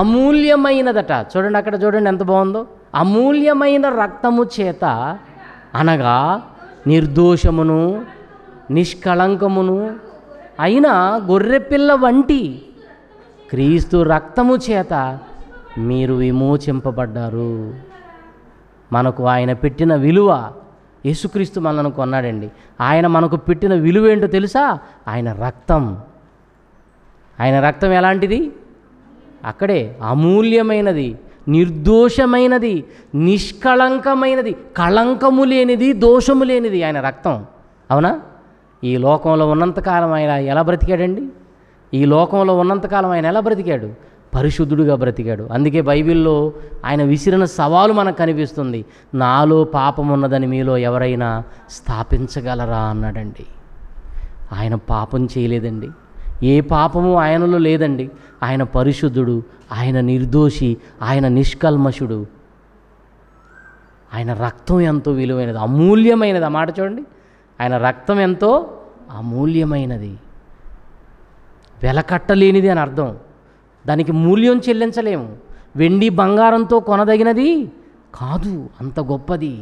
అమూల్యమైనదట చూడండి అక్కడ చూడండి ఎంత బాగుందో అమూల్యమైన రక్తము చేత అనగా నిర్దోషమును నిష్కళంకమును అయిన గొర్రెపిల్ల వంటి క్రీస్తు రక్తము చేత మీరు విమోచింపబడ్డారు మనకు ఆయన పెట్టిన విలువ యేసుక్రీస్తు మనను కొన్నాడండి ఆయన మనకు పెట్టిన విలువ ఏంటో తెలుసా ఆయన రక్తం ఆయన రక్తం ఎలాంటిది అక్కడే అమూల్యమైనది నిర్దోషమైనది నిష్కళంకమైనది కళంకము లేనిది దోషము లేనిది ఆయన రక్తం అవునా ఈ లోకంలో ఉన్నంతకాలం ఆయన ఎలా బ్రతికాడండి ఈ లోకంలో ఉన్నంతకాలం ఆయన ఎలా బ్రతికాడు పరిశుద్ధుడుగా బ్రతికాడు అందుకే బైబిల్లో ఆయన విసిరిన సవాలు మనకు కనిపిస్తుంది నాలో పాపం ఉన్నదని మీలో ఎవరైనా స్థాపించగలరా అన్నాడండి ఆయన పాపం చేయలేదండి ఏ పాపము ఆయనలో లేదండి ఆయన పరిశుద్ధుడు ఆయన నిర్దోషి ఆయన నిష్కల్మషుడు ఆయన రక్తం ఎంతో విలువైనది అమూల్యమైనది ఆ మాట చూడండి ఆయన రక్తం ఎంతో అమూల్యమైనది వెలకట్టలేనిది అని అర్థం దానికి మూల్యం చెల్లించలేము వెండి బంగారంతో కొనదగినది కాదు అంత గొప్పది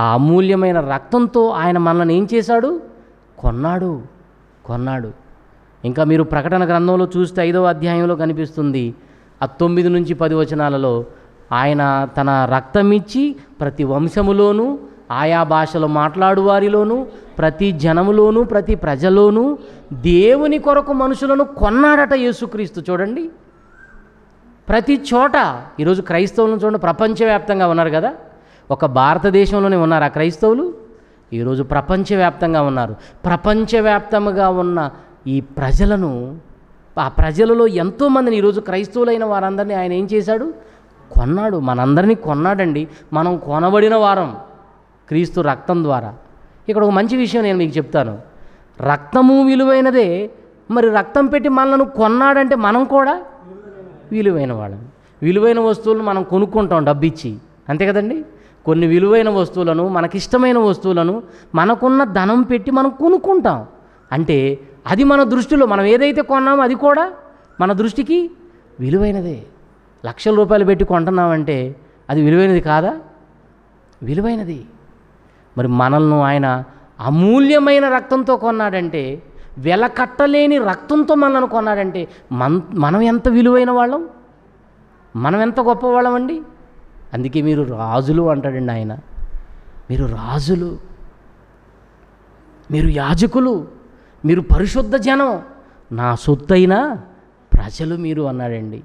ఆ అమూల్యమైన రక్తంతో ఆయన మనల్ని ఏం చేశాడు కొన్నాడు కొన్నాడు ఇంకా మీరు ప్రకటన గ్రంథంలో చూస్తే ఐదవ అధ్యాయంలో కనిపిస్తుంది ఆ తొమ్మిది నుంచి పది వచనాలలో ఆయన తన రక్తమిచ్చి ప్రతి వంశములోనూ ఆయా భాషలో మాట్లాడు వారిలోనూ ప్రతి జనములోనూ ప్రతి ప్రజలోనూ దేవుని కొరకు మనుషులను కొన్నాడట యేసుక్రీస్తు చూడండి ప్రతి చోట ఈరోజు క్రైస్తవులను చూడండి ప్రపంచవ్యాప్తంగా ఉన్నారు కదా ఒక భారతదేశంలోనే ఉన్నారు ఆ క్రైస్తవులు ఈరోజు ప్రపంచవ్యాప్తంగా ఉన్నారు ప్రపంచవ్యాప్తంగా ఉన్న ఈ ప్రజలను ఆ ప్రజలలో ఎంతోమందిని ఈరోజు క్రైస్తవులైన వారందరినీ ఆయన ఏం చేశాడు కొన్నాడు మనందరినీ కొన్నాడండి మనం కొనబడిన వారం క్రీస్తు రక్తం ద్వారా ఇక్కడ ఒక మంచి విషయం నేను మీకు చెప్తాను రక్తము విలువైనదే మరి రక్తం పెట్టి మనలను కొన్నాడంటే మనం కూడా విలువైన వాళ్ళం విలువైన వస్తువులను మనం కొనుక్కుంటాం డబ్బిచ్చి అంతే కదండి కొన్ని విలువైన వస్తువులను మనకిష్టమైన వస్తువులను మనకున్న ధనం పెట్టి మనం కొనుక్కుంటాం అంటే అది మన దృష్టిలో మనం ఏదైతే కొన్నామో అది కూడా మన దృష్టికి విలువైనదే లక్షల రూపాయలు పెట్టి కొంటున్నామంటే అది విలువైనది కాదా విలువైనది మరి మనల్ని ఆయన అమూల్యమైన రక్తంతో కొన్నాడంటే వెలకట్టలేని రక్తంతో మనల్ని కొన్నాడంటే మన్ మనం ఎంత విలువైన వాళ్ళం మనం ఎంత గొప్పవాళ్ళం అండి అందుకే మీరు రాజులు అంటాడండి ఆయన మీరు రాజులు మీరు యాజకులు మీరు పరిశుద్ధ జనం నా సొత్తైన ప్రజలు మీరు అన్నాడండి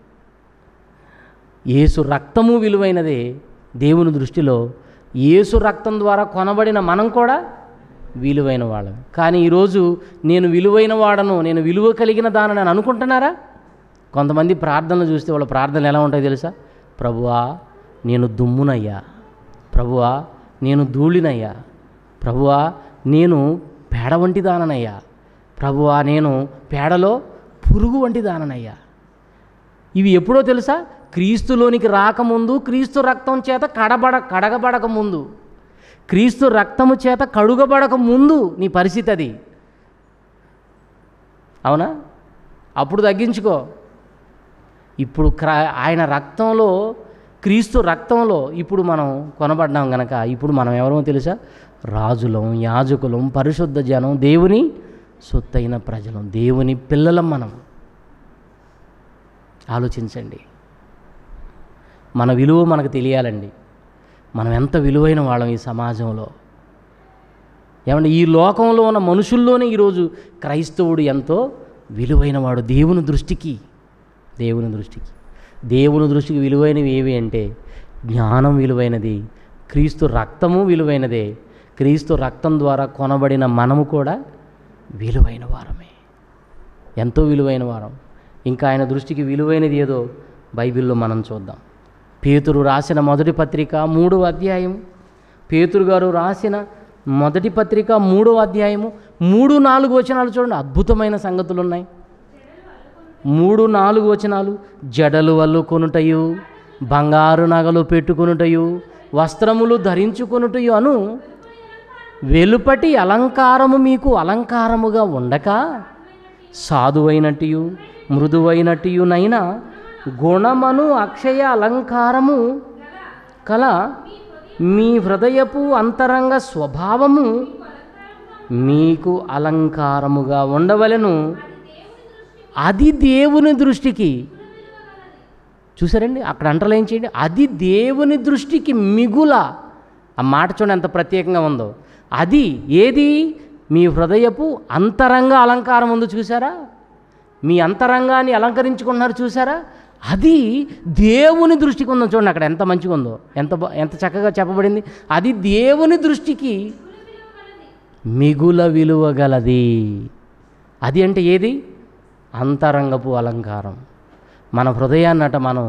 ఏసు రక్తము విలువైనదే దేవుని దృష్టిలో యేసు రక్తం ద్వారా కొనబడిన మనం కూడా విలువైన వాళ్ళం కానీ ఈరోజు నేను విలువైన వాడను నేను విలువ కలిగిన దానని అనుకుంటున్నారా కొంతమంది ప్రార్థనలు చూస్తే వాళ్ళ ప్రార్థనలు ఎలా ఉంటాయో తెలుసా ప్రభువా నేను దుమ్మునయ్యా ప్రభువా నేను ధూళినయ్యా ప్రభువా నేను పేడ వంటి దాననయ్యా ప్రభువా నేను పేడలో పురుగు వంటి దాననయ్యా ఇవి ఎప్పుడో తెలుసా క్రీస్తులోనికి రాకముందు క్రీస్తు రక్తం చేత కడబడ కడగబడక ముందు క్రీస్తు రక్తము చేత కడుగబడక ముందు నీ పరిస్థితి అది అవునా అప్పుడు తగ్గించుకో ఇప్పుడు ఆయన రక్తంలో క్రీస్తు రక్తంలో ఇప్పుడు మనం కొనబడ్డాం గనక ఇప్పుడు మనం ఎవరో తెలుసా రాజులం యాజకులం పరిశుద్ధ జనం దేవుని సొత్తైన ప్రజలం దేవుని పిల్లలం మనం ఆలోచించండి మన విలువ మనకు తెలియాలండి మనం ఎంత విలువైన వాళ్ళం ఈ సమాజంలో ఏమంటే ఈ లోకంలో ఉన్న మనుషుల్లోనే ఈరోజు క్రైస్తవుడు ఎంతో విలువైనవాడు దేవుని దృష్టికి దేవుని దృష్టికి దేవుని దృష్టికి విలువైనవి ఏవి అంటే జ్ఞానం విలువైనది క్రీస్తు రక్తము విలువైనదే క్రీస్తు రక్తం ద్వారా కొనబడిన మనము కూడా విలువైన వారమే ఎంతో విలువైన వారం ఇంకా ఆయన దృష్టికి విలువైనది ఏదో బైబిల్లో మనం చూద్దాం పేతురు రాసిన మొదటి పత్రిక మూడవ అధ్యాయము పేతురు గారు రాసిన మొదటి పత్రిక మూడవ అధ్యాయము మూడు నాలుగు వచనాలు చూడండి అద్భుతమైన సంగతులు ఉన్నాయి మూడు నాలుగు వచనాలు జడలు వల్లు కొనుటయు బంగారు నగలు పెట్టుకునుటయు వస్త్రములు ధరించుకునుటయు అను వెలుపటి అలంకారము మీకు అలంకారముగా ఉండక సాధువైనటియు మృదువైనటియునైనా గుణమను అక్షయ అలంకారము కల మీ హృదయపు అంతరంగ స్వభావము మీకు అలంకారముగా ఉండవలను అది దేవుని దృష్టికి చూసారండి అక్కడ అంటర్లైన్ చేయండి అది దేవుని దృష్టికి మిగుల ఆ మాట చూడండి ఎంత ప్రత్యేకంగా ఉందో అది ఏది మీ హృదయపు అంతరంగ అలంకారం ఉందో చూసారా మీ అంతరంగాన్ని అలంకరించుకున్నారు చూసారా అది దేవుని దృష్టికి ఉందో చూడండి అక్కడ ఎంత మంచిగా ఉందో ఎంత ఎంత చక్కగా చెప్పబడింది అది దేవుని దృష్టికి మిగుల విలువ గలది అది అంటే ఏది అంతరంగపు అలంకారం మన హృదయాన్నట మనం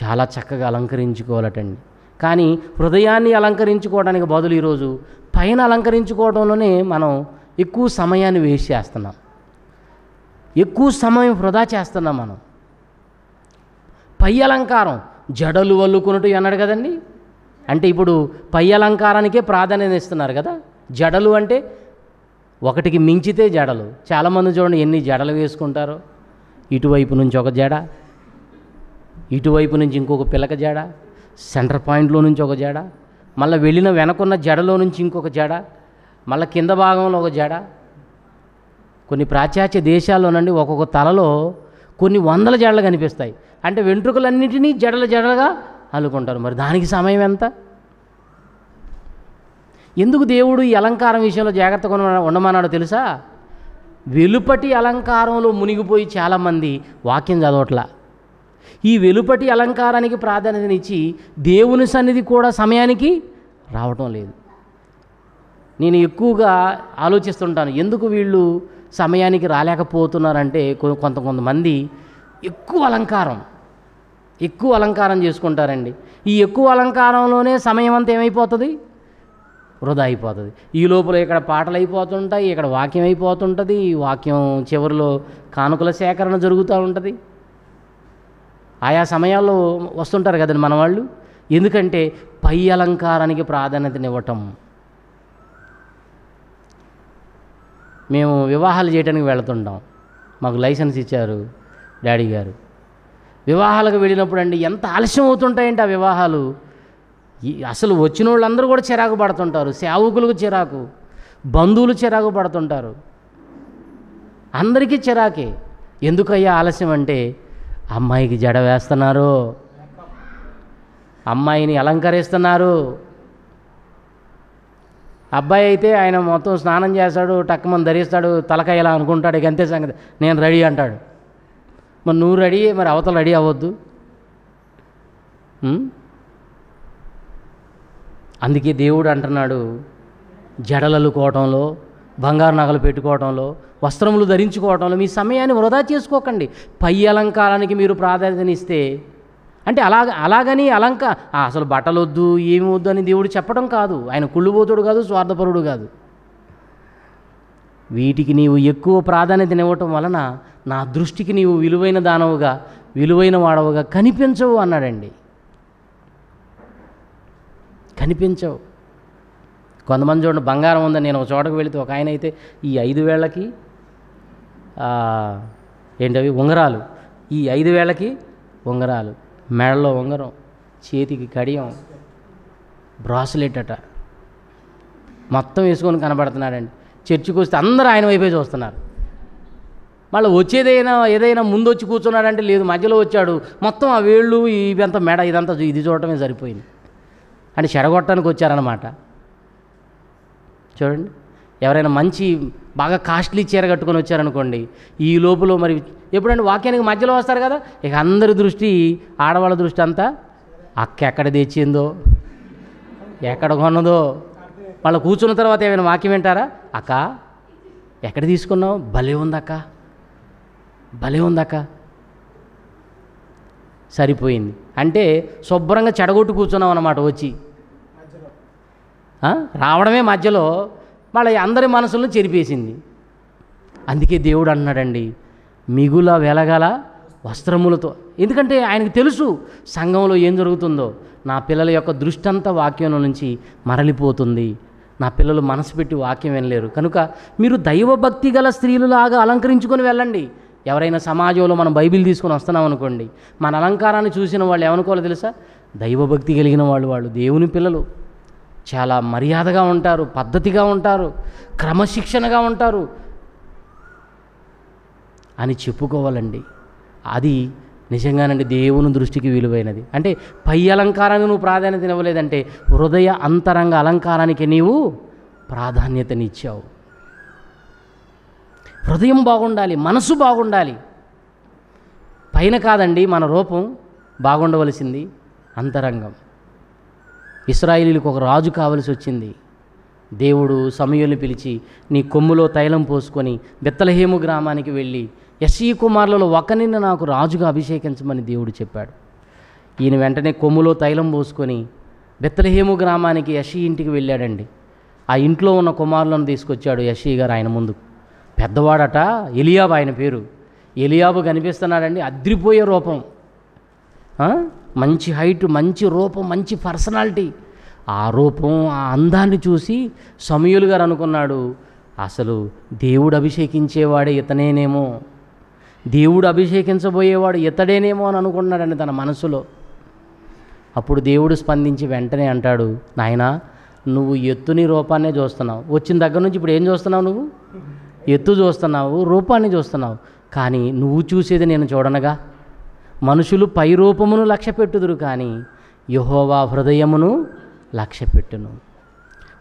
చాలా చక్కగా అలంకరించుకోవాలటండి కానీ హృదయాన్ని అలంకరించుకోవడానికి బదులు ఈరోజు పైన అలంకరించుకోవడంలోనే మనం ఎక్కువ సమయాన్ని వేస్ట్ చేస్తున్నాం ఎక్కువ సమయం వృధా చేస్తున్నాం మనం పై అలంకారం జడలు వల్లుకున్నట్టు అన్నాడు కదండి అంటే ఇప్పుడు పై అలంకారానికే ప్రాధాన్యత ఇస్తున్నారు కదా జడలు అంటే ఒకటికి మించితే జడలు చాలామంది చూడండి ఎన్ని జడలు వేసుకుంటారో ఇటువైపు నుంచి ఒక జడ ఇటువైపు నుంచి ఇంకొక పిల్లక జడ సెంటర్ పాయింట్లో నుంచి ఒక జడ మళ్ళీ వెళ్ళిన వెనకున్న జడలో నుంచి ఇంకొక జడ మళ్ళీ కింద భాగంలో ఒక జడ కొన్ని ప్రాచాత్య దేశాల్లోనండి ఒక్కొక్క తలలో కొన్ని వందల జడలు కనిపిస్తాయి అంటే వెంట్రుకలన్నింటినీ జడల జడలుగా అల్లుకుంటారు మరి దానికి సమయం ఎంత ఎందుకు దేవుడు ఈ అలంకారం విషయంలో జాగ్రత్తగా ఉండమన్నాడో తెలుసా వెలుపటి అలంకారంలో మునిగిపోయి చాలామంది వాక్యం చదవట్లా ఈ వెలుపటి అలంకారానికి ప్రాధాన్యతనిచ్చి దేవుని సన్నిధి కూడా సమయానికి రావటం లేదు నేను ఎక్కువగా ఆలోచిస్తుంటాను ఎందుకు వీళ్ళు సమయానికి రాలేకపోతున్నారంటే కొంత కొంతమంది ఎక్కువ అలంకారం ఎక్కువ అలంకారం చేసుకుంటారండి ఈ ఎక్కువ అలంకారంలోనే సమయం అంతా ఏమైపోతుంది వృధా అయిపోతుంది ఈ లోపల ఇక్కడ పాటలు అయిపోతుంటాయి ఇక్కడ వాక్యం అయిపోతుంటుంది ఈ వాక్యం చివరిలో కానుకల సేకరణ జరుగుతూ ఉంటుంది ఆయా సమయాల్లో వస్తుంటారు కదండి మన వాళ్ళు ఎందుకంటే పై అలంకారానికి ప్రాధాన్యతనివ్వటం మేము వివాహాలు చేయడానికి వెళుతుంటాం మాకు లైసెన్స్ ఇచ్చారు డాడీ గారు వివాహాలకు వెళ్ళినప్పుడు అండి ఎంత ఆలస్యం అవుతుంటాయండి ఆ వివాహాలు అసలు వచ్చిన వాళ్ళందరూ కూడా చిరాకు పడుతుంటారు సేవకులకు చిరాకు బంధువులు చిరాకు పడుతుంటారు అందరికీ చిరాకే ఎందుకయ్యా ఆలస్యం అంటే అమ్మాయికి జడ వేస్తున్నారు అమ్మాయిని అలంకరిస్తున్నారు అబ్బాయి అయితే ఆయన మొత్తం స్నానం చేస్తాడు టక్కమని ధరిస్తాడు తలకాయ ఇలా అనుకుంటాడు ఇక అంతే సంగతి నేను రెడీ అంటాడు మరి నువ్వు రెడీ మరి అవతల రెడీ అవ్వద్దు అందుకే దేవుడు అంటున్నాడు కోవటంలో బంగారు నగలు పెట్టుకోవటంలో వస్త్రములు ధరించుకోవటంలో మీ సమయాన్ని వృధా చేసుకోకండి పై అలంకారానికి మీరు ప్రాధాన్యతనిస్తే అంటే అలాగ అలాగని అలంక అసలు బట్టలొద్దు ఏమి వద్దు అని దేవుడు చెప్పడం కాదు ఆయన కుళ్ళుబోతుడు కాదు స్వార్థపరుడు కాదు వీటికి నీవు ఎక్కువ ప్రాధాన్యతనివ్వటం వలన నా దృష్టికి నీవు విలువైన దానవుగా విలువైన వాడవుగా కనిపించవు అన్నాడండి కనిపించవు కొంతమంది చూడండి బంగారం ఉందని నేను ఒక చోటకు వెళితే ఒక ఆయన అయితే ఈ ఐదు వేళ్ళకి ఏంటవి ఉంగరాలు ఈ ఐదు వేళ్ళకి ఉంగరాలు మెడలో ఉంగరం చేతికి కడియం బ్రాస్లెట్ అట మొత్తం వేసుకొని కనబడుతున్నాడండి చర్చికి వస్తే అందరూ ఆయన వైపే చూస్తున్నారు మళ్ళీ వచ్చేదైనా ఏదైనా ముందు వచ్చి కూర్చున్నాడంటే లేదు మధ్యలో వచ్చాడు మొత్తం ఆ వేళ్ళు అంత మెడ ఇదంతా ఇది చూడటమే సరిపోయింది అని చెడగొట్టడానికి వచ్చారనమాట చూడండి ఎవరైనా మంచి బాగా కాస్ట్లీ చీర కట్టుకొని వచ్చారనుకోండి ఈ లోపల మరి ఎప్పుడైనా వాక్యానికి మధ్యలో వస్తారు కదా ఇక అందరి దృష్టి ఆడవాళ్ళ దృష్టి అంతా అక్క ఎక్కడ తెచ్చిందో ఎక్కడ కొన్నదో వాళ్ళు కూర్చున్న తర్వాత ఏమైనా వాక్యం వింటారా అక్క ఎక్కడ తీసుకున్నావు భలే ఉందక్క భలే ఉందక్క సరిపోయింది అంటే శుభ్రంగా చెడగొట్టు కూర్చున్నాం అన్నమాట వచ్చి రావడమే మధ్యలో వాళ్ళ అందరి మనసులను చెరిపేసింది అందుకే దేవుడు అన్నాడండి మిగుల వెలగల వస్త్రములతో ఎందుకంటే ఆయనకు తెలుసు సంఘంలో ఏం జరుగుతుందో నా పిల్లల యొక్క దృష్టంత వాక్యం నుంచి మరలిపోతుంది నా పిల్లలు మనసు పెట్టి వాక్యం వినలేరు కనుక మీరు దైవభక్తి గల స్త్రీలులాగా అలంకరించుకొని వెళ్ళండి ఎవరైనా సమాజంలో మనం బైబిల్ తీసుకొని వస్తున్నాం అనుకోండి మన అలంకారాన్ని చూసిన వాళ్ళు ఏమనుకోవాలో తెలుసా దైవభక్తి కలిగిన వాళ్ళు వాళ్ళు దేవుని పిల్లలు చాలా మర్యాదగా ఉంటారు పద్ధతిగా ఉంటారు క్రమశిక్షణగా ఉంటారు అని చెప్పుకోవాలండి అది నిజంగానండి దేవుని దృష్టికి విలువైనది అంటే పై అలంకారానికి నువ్వు ప్రాధాన్యత ఇవ్వలేదంటే హృదయ అంతరంగ అలంకారానికి నీవు ప్రాధాన్యతనిచ్చావు హృదయం బాగుండాలి మనసు బాగుండాలి పైన కాదండి మన రూపం బాగుండవలసింది అంతరంగం ఇస్రాయిలీలకు ఒక రాజు కావలసి వచ్చింది దేవుడు సమయుల్ని పిలిచి నీ కొమ్ములో తైలం పోసుకొని బెత్తలహేము గ్రామానికి వెళ్ళి యశీ కుమారులలో ఒకరిని నాకు రాజుగా అభిషేకించమని దేవుడు చెప్పాడు ఈయన వెంటనే కొమ్ములో తైలం పోసుకొని బెత్తలహేము గ్రామానికి యశీ ఇంటికి వెళ్ళాడండి ఆ ఇంట్లో ఉన్న కుమారులను తీసుకొచ్చాడు యశీ గారు ఆయన ముందు పెద్దవాడట ఎలియాబు ఆయన పేరు ఎలియాబు కనిపిస్తున్నాడండి అద్రిపోయే రూపం మంచి హైట్ మంచి రూపం మంచి పర్సనాలిటీ ఆ రూపం ఆ అందాన్ని చూసి సమయులు గారు అనుకున్నాడు అసలు దేవుడు అభిషేకించేవాడే ఇతనేనేమో దేవుడు అభిషేకించబోయేవాడు ఇతడేనేమో అని అనుకున్నాడని తన మనసులో అప్పుడు దేవుడు స్పందించి వెంటనే అంటాడు నాయన నువ్వు ఎత్తుని రూపాన్నే చూస్తున్నావు వచ్చిన దగ్గర నుంచి ఇప్పుడు ఏం చూస్తున్నావు నువ్వు ఎత్తు చూస్తున్నావు రూపాన్ని చూస్తున్నావు కానీ నువ్వు చూసేది నేను చూడనగా మనుషులు పైరూపమును లక్ష్యపెట్టుదురు కానీ యహోవా హృదయమును లక్ష్యపెట్టును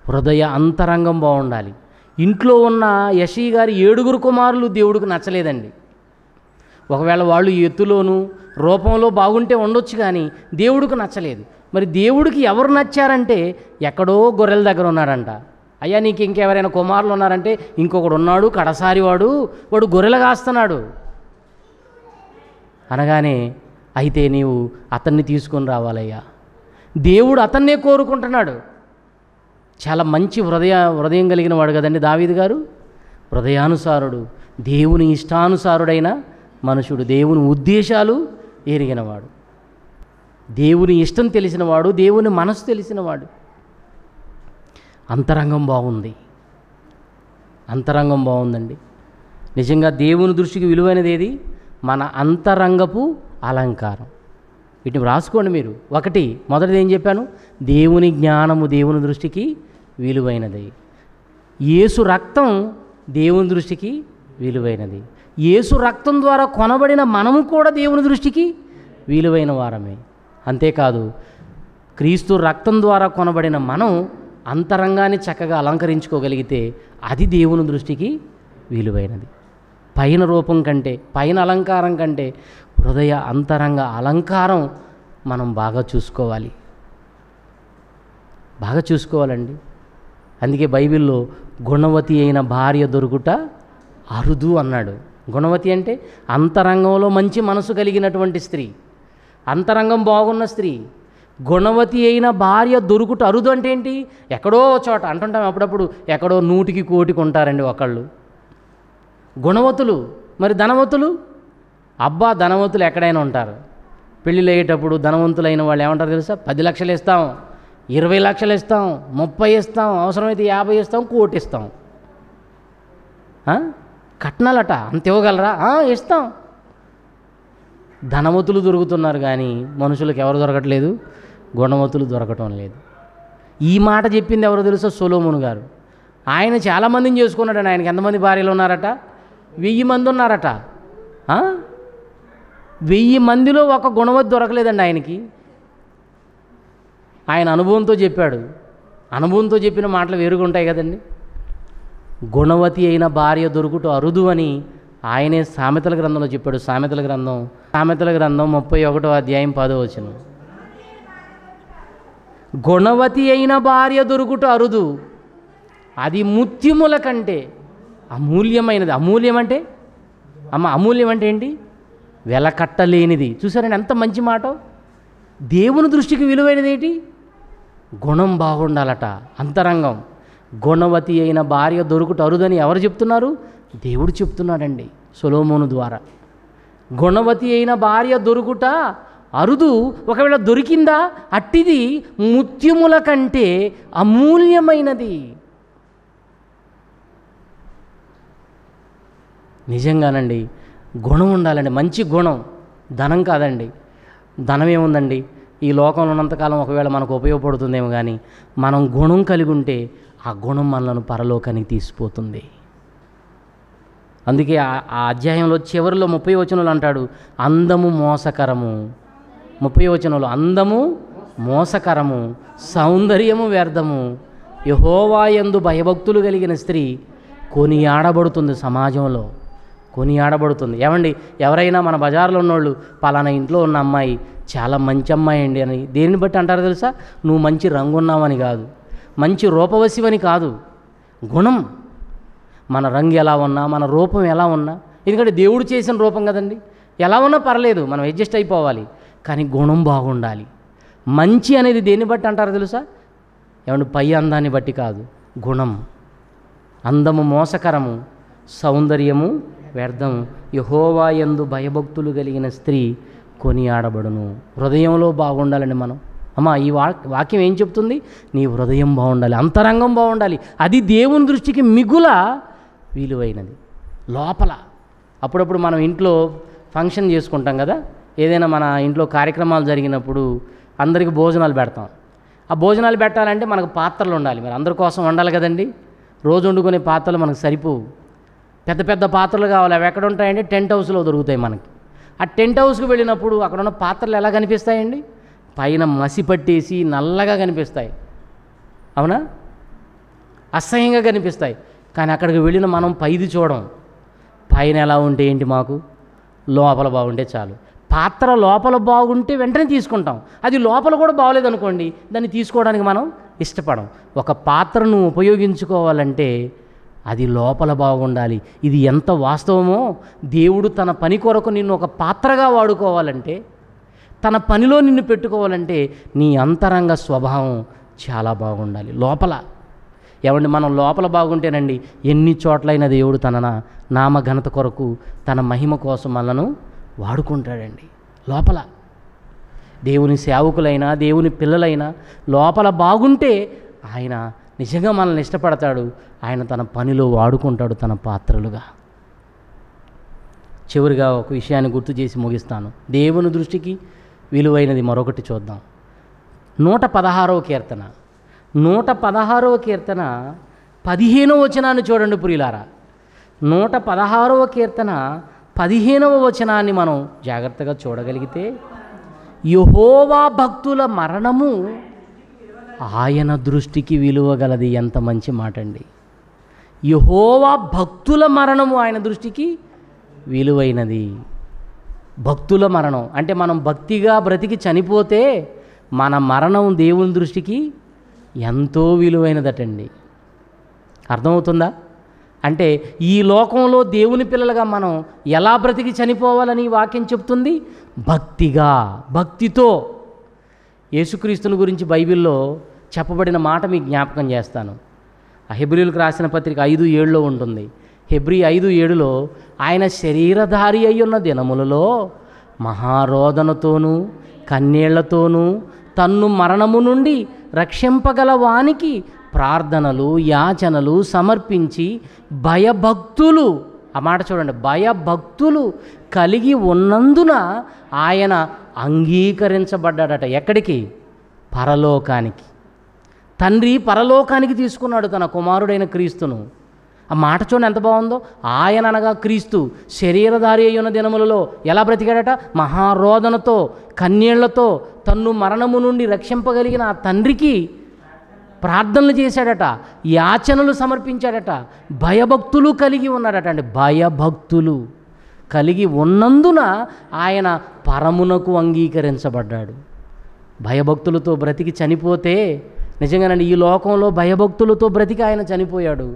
హృదయ అంతరంగం బాగుండాలి ఇంట్లో ఉన్న యశీ గారి ఏడుగురు కుమారులు దేవుడికి నచ్చలేదండి ఒకవేళ వాళ్ళు ఎత్తులోను రూపంలో బాగుంటే ఉండొచ్చు కానీ దేవుడికి నచ్చలేదు మరి దేవుడికి ఎవరు నచ్చారంటే ఎక్కడో గొర్రెల దగ్గర ఉన్నాడంట అయ్యా నీకు ఇంకెవరైనా కుమారులు ఉన్నారంటే ఇంకొకడు ఉన్నాడు కడసారి వాడు వాడు గొర్రెలు కాస్తున్నాడు అనగానే అయితే నీవు అతన్ని తీసుకొని రావాలయ్యా దేవుడు అతన్నే కోరుకుంటున్నాడు చాలా మంచి హృదయ హృదయం కలిగిన వాడు కదండి దావీది గారు హృదయానుసారుడు దేవుని ఇష్టానుసారుడైన మనుషుడు దేవుని ఉద్దేశాలు ఎరిగినవాడు దేవుని ఇష్టం తెలిసినవాడు దేవుని మనసు తెలిసినవాడు అంతరంగం బాగుంది అంతరంగం బాగుందండి నిజంగా దేవుని దృష్టికి విలువైనది ఏది మన అంతరంగపు అలంకారం వీటిని రాసుకోండి మీరు ఒకటి మొదటిది ఏం చెప్పాను దేవుని జ్ఞానము దేవుని దృష్టికి విలువైనది ఏసు రక్తం దేవుని దృష్టికి విలువైనది ఏసు రక్తం ద్వారా కొనబడిన మనము కూడా దేవుని దృష్టికి విలువైన వారమే అంతేకాదు క్రీస్తు రక్తం ద్వారా కొనబడిన మనం అంతరంగాన్ని చక్కగా అలంకరించుకోగలిగితే అది దేవుని దృష్టికి విలువైనది పైన రూపం కంటే పైన అలంకారం కంటే హృదయ అంతరంగ అలంకారం మనం బాగా చూసుకోవాలి బాగా చూసుకోవాలండి అందుకే బైబిల్లో గుణవతి అయిన భార్య దొరుకుట అరుదు అన్నాడు గుణవతి అంటే అంతరంగంలో మంచి మనసు కలిగినటువంటి స్త్రీ అంతరంగం బాగున్న స్త్రీ గుణవతి అయిన భార్య దొరుకుట అరుదు అంటే ఏంటి ఎక్కడో చోట అంటుంటాం అప్పుడప్పుడు ఎక్కడో నూటికి కోటికి ఉంటారండి ఒకళ్ళు గుణవతులు మరి ధనవతులు అబ్బా ధనవంతులు ఎక్కడైనా ఉంటారు పెళ్ళిళ్ళు అయ్యేటప్పుడు ధనవంతులైన వాళ్ళు ఏమంటారు తెలుసా పది లక్షలు ఇస్తాం ఇరవై లక్షలు ఇస్తాం ముప్పై ఇస్తాం అవసరమైతే యాభై ఇస్తాం కోటి ఇస్తాం కట్నాలట అంత ఇవ్వగలరా ఇస్తాం ధనవతులు దొరుకుతున్నారు కానీ మనుషులకు ఎవరు దొరకట్లేదు గుణవతులు దొరకటం లేదు ఈ మాట చెప్పింది ఎవరో తెలుసా సోలోమును గారు ఆయన చాలామందిని చేసుకున్నాడని ఆయనకి ఎంతమంది భార్యలు ఉన్నారట వెయ్యి మంది ఉన్నారట వెయ్యి మందిలో ఒక గుణవతి దొరకలేదండి ఆయనకి ఆయన అనుభవంతో చెప్పాడు అనుభవంతో చెప్పిన మాటలు వేరుగా ఉంటాయి కదండి గుణవతి అయిన భార్య దొరుకుటూ అరుదు అని ఆయనే సామెతల గ్రంథంలో చెప్పాడు సామెతల గ్రంథం సామెతల గ్రంథం ముప్పై ఒకటో అధ్యాయం పదో వచ్చిన గుణవతి అయిన భార్య దొరుకుటూ అరుదు అది ముత్యముల కంటే అమూల్యమైనది అమూల్యం అంటే అమ్మ అమూల్యం అంటే ఏంటి వెలకట్టలేనిది చూసారండి ఎంత మంచి మాట దేవుని దృష్టికి విలువైనది ఏంటి గుణం బాగుండాలట అంతరంగం గుణవతి అయిన భార్య దొరుకుట అరుదని ఎవరు చెప్తున్నారు దేవుడు చెప్తున్నాడండి సొలోమోను ద్వారా గుణవతి అయిన భార్య దొరుకుట అరుదు ఒకవేళ దొరికిందా అట్టిది ముత్యముల కంటే అమూల్యమైనది నిజంగానండి గుణం ఉండాలండి మంచి గుణం ధనం కాదండి ధనం ఏముందండి ఈ లోకంలో ఉన్నంతకాలం ఒకవేళ మనకు ఉపయోగపడుతుందేమో కానీ మనం గుణం కలిగి ఉంటే ఆ గుణం మనలను పరలోకానికి తీసిపోతుంది అందుకే ఆ అధ్యాయంలో చివరిలో ముప్పై వచనంలో అంటాడు అందము మోసకరము ముప్పై వచనంలో అందము మోసకరము సౌందర్యము వ్యర్థము యహోవాయందు భయభక్తులు కలిగిన స్త్రీ కొనియాడబడుతుంది సమాజంలో కొనియాడబడుతుంది ఏమండి ఎవరైనా మన బజార్లో ఉన్నోళ్ళు పలానా ఇంట్లో ఉన్న అమ్మాయి చాలా మంచి అమ్మాయి అండి అని దేనిని బట్టి అంటారు తెలుసా నువ్వు మంచి రంగు ఉన్నావని కాదు మంచి రూపవశివని కాదు గుణం మన రంగు ఎలా ఉన్నా మన రూపం ఎలా ఉన్నా ఎందుకంటే దేవుడు చేసిన రూపం కదండి ఎలా ఉన్నా పర్లేదు మనం అడ్జస్ట్ అయిపోవాలి కానీ గుణం బాగుండాలి మంచి అనేది దేన్ని బట్టి అంటారు తెలుసా ఏమంటే పై అందాన్ని బట్టి కాదు గుణం అందము మోసకరము సౌందర్యము వ్యర్థం యహోవా ఎందు భయభక్తులు కలిగిన స్త్రీ కొనియాడబడును హృదయంలో బాగుండాలండి మనం అమ్మా ఈ వాక్యం ఏం చెప్తుంది నీ హృదయం బాగుండాలి అంతరంగం బాగుండాలి అది దేవుని దృష్టికి మిగుల విలువైనది లోపల అప్పుడప్పుడు మనం ఇంట్లో ఫంక్షన్ చేసుకుంటాం కదా ఏదైనా మన ఇంట్లో కార్యక్రమాలు జరిగినప్పుడు అందరికీ భోజనాలు పెడతాం ఆ భోజనాలు పెట్టాలంటే మనకు పాత్రలు ఉండాలి మరి అందరి కోసం వండాలి కదండి రోజు వండుకునే పాత్రలు మనకు సరిపోవు పెద్ద పెద్ద పాత్రలు కావాలి అవి ఎక్కడ ఉంటాయండి టెంట్ హౌస్లో దొరుకుతాయి మనకి ఆ టెంట్ హౌస్కి వెళ్ళినప్పుడు అక్కడ ఉన్న పాత్రలు ఎలా కనిపిస్తాయండి పైన మసి పట్టేసి నల్లగా కనిపిస్తాయి అవునా అసహ్యంగా కనిపిస్తాయి కానీ అక్కడికి వెళ్ళిన మనం పైది చూడం పైన ఎలా ఉంటే ఏంటి మాకు లోపల బాగుంటే చాలు పాత్ర లోపల బాగుంటే వెంటనే తీసుకుంటాం అది లోపల కూడా బాగోలేదనుకోండి దాన్ని తీసుకోవడానికి మనం ఇష్టపడం ఒక పాత్రను ఉపయోగించుకోవాలంటే అది లోపల బాగుండాలి ఇది ఎంత వాస్తవమో దేవుడు తన పని కొరకు నిన్ను ఒక పాత్రగా వాడుకోవాలంటే తన పనిలో నిన్ను పెట్టుకోవాలంటే నీ అంతరంగ స్వభావం చాలా బాగుండాలి లోపల ఏమండి మనం లోపల బాగుంటేనండి ఎన్ని చోట్లైన దేవుడు తన నామఘనత కొరకు తన మహిమ కోసం మనను వాడుకుంటాడండి లోపల దేవుని సేవకులైనా దేవుని పిల్లలైనా లోపల బాగుంటే ఆయన నిజంగా మనల్ని ఇష్టపడతాడు ఆయన తన పనిలో వాడుకుంటాడు తన పాత్రలుగా చివరిగా ఒక విషయాన్ని గుర్తు చేసి ముగిస్తాను దేవుని దృష్టికి విలువైనది మరొకటి చూద్దాం నూట పదహారవ కీర్తన నూట పదహారవ కీర్తన పదిహేనవ వచనాన్ని చూడండి పురిలారా నూట పదహారవ కీర్తన పదిహేనవ వచనాన్ని మనం జాగ్రత్తగా చూడగలిగితే యహోవా భక్తుల మరణము ఆయన దృష్టికి విలువగలది ఎంత మంచి మాట అండి యహోవా భక్తుల మరణము ఆయన దృష్టికి విలువైనది భక్తుల మరణం అంటే మనం భక్తిగా బ్రతికి చనిపోతే మన మరణం దేవుని దృష్టికి ఎంతో విలువైనదటండి అర్థమవుతుందా అంటే ఈ లోకంలో దేవుని పిల్లలుగా మనం ఎలా బ్రతికి చనిపోవాలని వాక్యం చెప్తుంది భక్తిగా భక్తితో యేసుక్రీస్తుని గురించి బైబిల్లో చెప్పబడిన మాట మీకు జ్ఞాపకం చేస్తాను ఆ హెబ్రిలకు రాసిన పత్రిక ఐదు ఏడులో ఉంటుంది హెబ్రి ఐదు ఏడులో ఆయన శరీరధారి అయి ఉన్న దినములలో మహారోదనతోనూ కన్నీళ్లతోనూ తన్ను మరణము నుండి రక్షింపగల వానికి ప్రార్థనలు యాచనలు సమర్పించి భయభక్తులు ఆ మాట చూడండి భయభక్తులు కలిగి ఉన్నందున ఆయన అంగీకరించబడ్డాడట ఎక్కడికి పరలోకానికి తండ్రి పరలోకానికి తీసుకున్నాడు తన కుమారుడైన క్రీస్తును ఆ మాట చూడండి ఎంత బాగుందో ఆయన అనగా క్రీస్తు శరీరధారి అయి ఉన్న దినములలో ఎలా బ్రతికాడట మహారోదనతో కన్యళ్లతో తన్ను మరణము నుండి రక్షింపగలిగిన ఆ తండ్రికి ప్రార్థనలు చేశాడట యాచనలు సమర్పించాడట భయభక్తులు కలిగి ఉన్నాడట అండి భయభక్తులు కలిగి ఉన్నందున ఆయన పరమునకు అంగీకరించబడ్డాడు భయభక్తులతో బ్రతికి చనిపోతే నిజంగానండి ఈ లోకంలో భయభక్తులతో బ్రతికి ఆయన చనిపోయాడు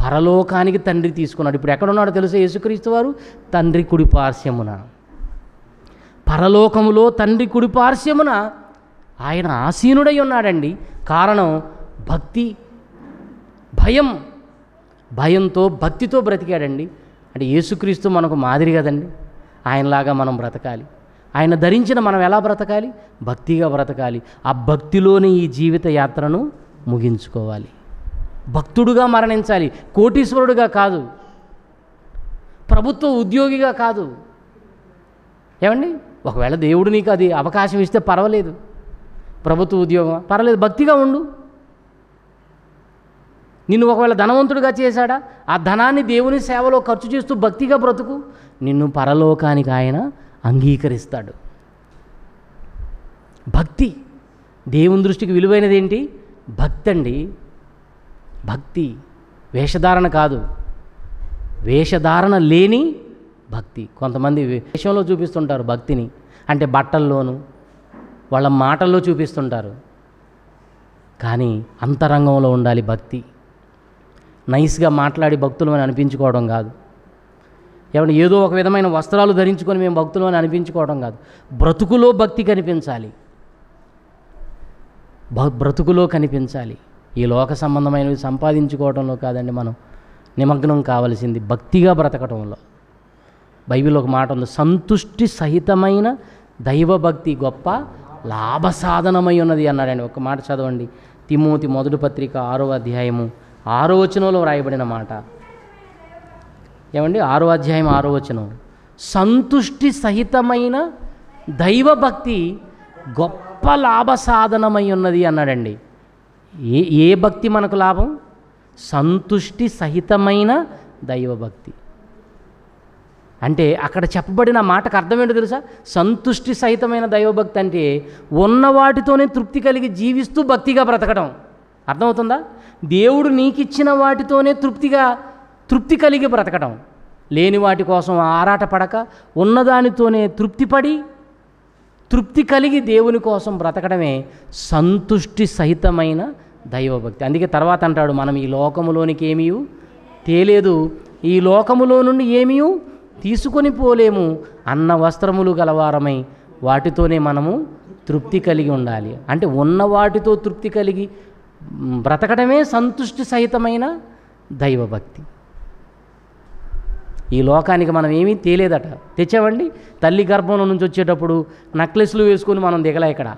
పరలోకానికి తండ్రి తీసుకున్నాడు ఇప్పుడు ఎక్కడున్నాడో తెలుసు యేసుక్రీస్తు వారు తండ్రి కుడి పార్శ్యమున పరలోకములో తండ్రి కుడి పార్శ్యమున ఆయన ఆసీనుడై ఉన్నాడండి కారణం భక్తి భయం భయంతో భక్తితో బ్రతికాడండి అంటే యేసుక్రీస్తు మనకు మాదిరి కదండి ఆయనలాగా మనం బ్రతకాలి ఆయన ధరించిన మనం ఎలా బ్రతకాలి భక్తిగా బ్రతకాలి ఆ భక్తిలోనే ఈ జీవిత యాత్రను ముగించుకోవాలి భక్తుడుగా మరణించాలి కోటీశ్వరుడుగా కాదు ప్రభుత్వ ఉద్యోగిగా కాదు ఏమండి ఒకవేళ దేవుడు నీకు అది అవకాశం ఇస్తే పర్వాలేదు ప్రభుత్వ ఉద్యోగం పర్వాలేదు భక్తిగా ఉండు నిన్ను ఒకవేళ ధనవంతుడిగా చేశాడా ఆ ధనాన్ని దేవుని సేవలో ఖర్చు చేస్తూ భక్తిగా బ్రతుకు నిన్ను పరలోకానికి ఆయన అంగీకరిస్తాడు భక్తి దేవుని దృష్టికి విలువైనది ఏంటి భక్తి అండి భక్తి వేషధారణ కాదు వేషధారణ లేని భక్తి కొంతమంది వేషంలో చూపిస్తుంటారు భక్తిని అంటే బట్టల్లోనూ వాళ్ళ మాటల్లో చూపిస్తుంటారు కానీ అంతరంగంలో ఉండాలి భక్తి నైస్గా మాట్లాడి భక్తులు అని అనిపించుకోవడం కాదు ఏమైనా ఏదో ఒక విధమైన వస్త్రాలు ధరించుకొని మేము భక్తులు అని అనిపించుకోవడం కాదు బ్రతుకులో భక్తి కనిపించాలి బ్రతుకులో కనిపించాలి ఈ లోక సంబంధమైనవి సంపాదించుకోవడంలో కాదండి మనం నిమగ్నం కావలసింది భక్తిగా బ్రతకటంలో బైబిల్ ఒక మాట ఉంది సంతుష్టి సహితమైన దైవభక్తి గొప్ప లాభ సాధనమై ఉన్నది అన్నాడండి ఒక మాట చదవండి తిమోతి మొదటి పత్రిక ఆరో అధ్యాయము ఆరో వచనంలో రాయబడిన మాట ఏమండి ఆరో అధ్యాయం ఆరో వచనం సంతుష్టి సహితమైన దైవభక్తి గొప్ప లాభ సాధనమై ఉన్నది అన్నాడండి ఏ ఏ భక్తి మనకు లాభం సంతుష్టి సహితమైన దైవభక్తి అంటే అక్కడ చెప్పబడిన మాటకు అర్థం ఏంటో తెలుసా సంతుష్టి సహితమైన దైవభక్తి అంటే ఉన్న వాటితోనే తృప్తి కలిగి జీవిస్తూ భక్తిగా బ్రతకడం అర్థమవుతుందా దేవుడు నీకిచ్చిన వాటితోనే తృప్తిగా తృప్తి కలిగి బ్రతకడం లేని వాటి కోసం ఆరాటపడక ఉన్నదానితోనే తృప్తిపడి తృప్తి కలిగి దేవుని కోసం బ్రతకడమే సంతుష్టి సహితమైన దైవభక్తి అందుకే తర్వాత అంటాడు మనం ఈ లోకములోనికి ఏమీ తేలేదు ఈ లోకములో నుండి ఏమీ తీసుకొని పోలేము అన్న వస్త్రములు గలవారమై వాటితోనే మనము తృప్తి కలిగి ఉండాలి అంటే ఉన్న వాటితో తృప్తి కలిగి బ్రతకడమే సంతుష్టి సహితమైన దైవభక్తి ఈ లోకానికి మనం ఏమీ తేలేదట తెచ్చావండి తల్లి గర్భంలో నుంచి వచ్చేటప్పుడు నక్లెస్లు వేసుకొని మనం దిగలే ఇక్కడ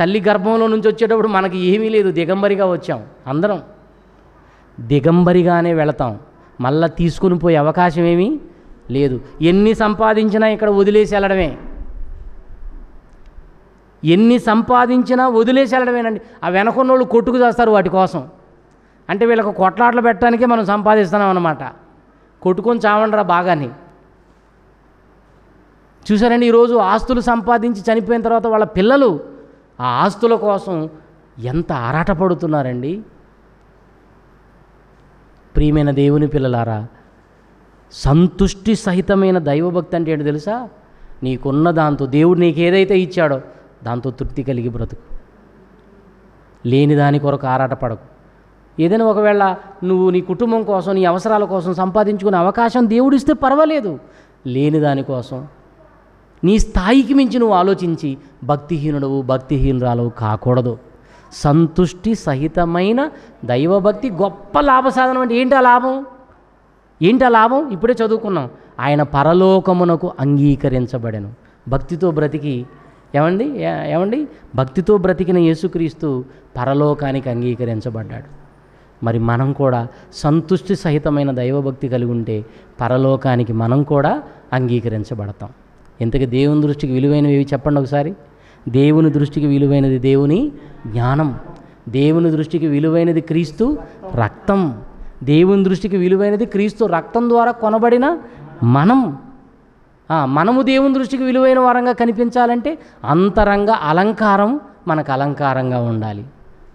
తల్లి గర్భంలో నుంచి వచ్చేటప్పుడు మనకి ఏమీ లేదు దిగంబరిగా వచ్చాం అందరం దిగంబరిగానే వెళతాం మళ్ళీ తీసుకుని పోయే అవకాశం ఏమీ లేదు ఎన్ని సంపాదించినా ఇక్కడ వదిలేసి వెళ్ళడమే ఎన్ని సంపాదించినా వదిలేసి వెళ్ళడమేనండి ఆ వాళ్ళు కొట్టుకు చేస్తారు వాటి కోసం అంటే వీళ్ళకు కొట్లాట్లు పెట్టడానికే మనం సంపాదిస్తున్నాం అన్నమాట కొట్టుకొని చావండ్రా బాగాని చూసారండి ఈరోజు ఆస్తులు సంపాదించి చనిపోయిన తర్వాత వాళ్ళ పిల్లలు ఆ ఆస్తుల కోసం ఎంత ఆరాటపడుతున్నారండి ప్రియమైన దేవుని పిల్లలారా సంతుష్టి సహితమైన దైవభక్తి అంటే ఏంటో తెలుసా నీకున్న దాంతో దేవుడు నీకు ఏదైతే ఇచ్చాడో దాంతో తృప్తి కలిగి బ్రతుకు లేని దాని కొరకు ఆరాటపడకు ఏదైనా ఒకవేళ నువ్వు నీ కుటుంబం కోసం నీ అవసరాల కోసం సంపాదించుకునే అవకాశం దేవుడు ఇస్తే పర్వాలేదు లేని దానికోసం నీ స్థాయికి మించి నువ్వు ఆలోచించి భక్తిహీనుడవు భక్తిహీనురాలవు కాకూడదు సంతుష్టి సహితమైన దైవభక్తి గొప్ప లాభ సాధనం అంటే ఏంటి ఆ లాభం ఏంటి ఆ లాభం ఇప్పుడే చదువుకున్నాం ఆయన పరలోకమునకు అంగీకరించబడెను భక్తితో బ్రతికి ఏమండి ఏమండి భక్తితో బ్రతికిన యేసుక్రీస్తు పరలోకానికి అంగీకరించబడ్డాడు మరి మనం కూడా సంతుష్టి సహితమైన దైవభక్తి కలిగి ఉంటే పరలోకానికి మనం కూడా అంగీకరించబడతాం ఇంతకీ దేవుని దృష్టికి విలువైనవి ఏవి చెప్పండి ఒకసారి దేవుని దృష్టికి విలువైనది దేవుని జ్ఞానం దేవుని దృష్టికి విలువైనది క్రీస్తు రక్తం దేవుని దృష్టికి విలువైనది క్రీస్తు రక్తం ద్వారా కొనబడిన మనం మనము దేవుని దృష్టికి విలువైన వరంగా కనిపించాలంటే అంతరంగ అలంకారం మనకు అలంకారంగా ఉండాలి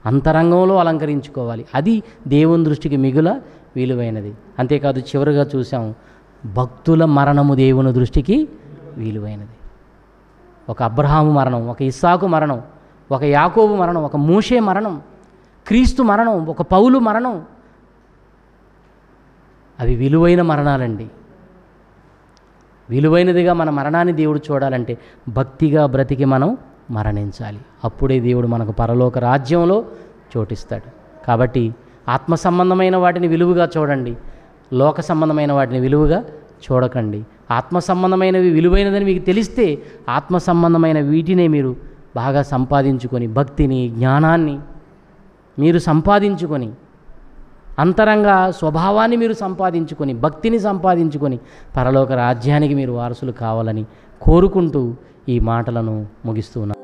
అంతరంగంలో అలంకరించుకోవాలి అది దేవుని దృష్టికి మిగుల విలువైనది అంతేకాదు చివరిగా చూసాం భక్తుల మరణము దేవుని దృష్టికి విలువైనది ఒక అబ్రహాము మరణం ఒక ఇస్సాకు మరణం ఒక యాకోబు మరణం ఒక మూషే మరణం క్రీస్తు మరణం ఒక పౌలు మరణం అవి విలువైన మరణాలండి విలువైనదిగా మన మరణాన్ని దేవుడు చూడాలంటే భక్తిగా బ్రతికి మనం మరణించాలి అప్పుడే దేవుడు మనకు పరలోక రాజ్యంలో చోటిస్తాడు కాబట్టి ఆత్మ సంబంధమైన వాటిని విలువగా చూడండి లోక సంబంధమైన వాటిని విలువగా చూడకండి ఆత్మ సంబంధమైనవి విలువైనదని మీకు తెలిస్తే ఆత్మ సంబంధమైన వీటినే మీరు బాగా సంపాదించుకొని భక్తిని జ్ఞానాన్ని మీరు సంపాదించుకొని అంతరంగ స్వభావాన్ని మీరు సంపాదించుకొని భక్తిని సంపాదించుకొని పరలోక రాజ్యానికి మీరు వారసులు కావాలని కోరుకుంటూ ఈ మాటలను ముగిస్తున్నాను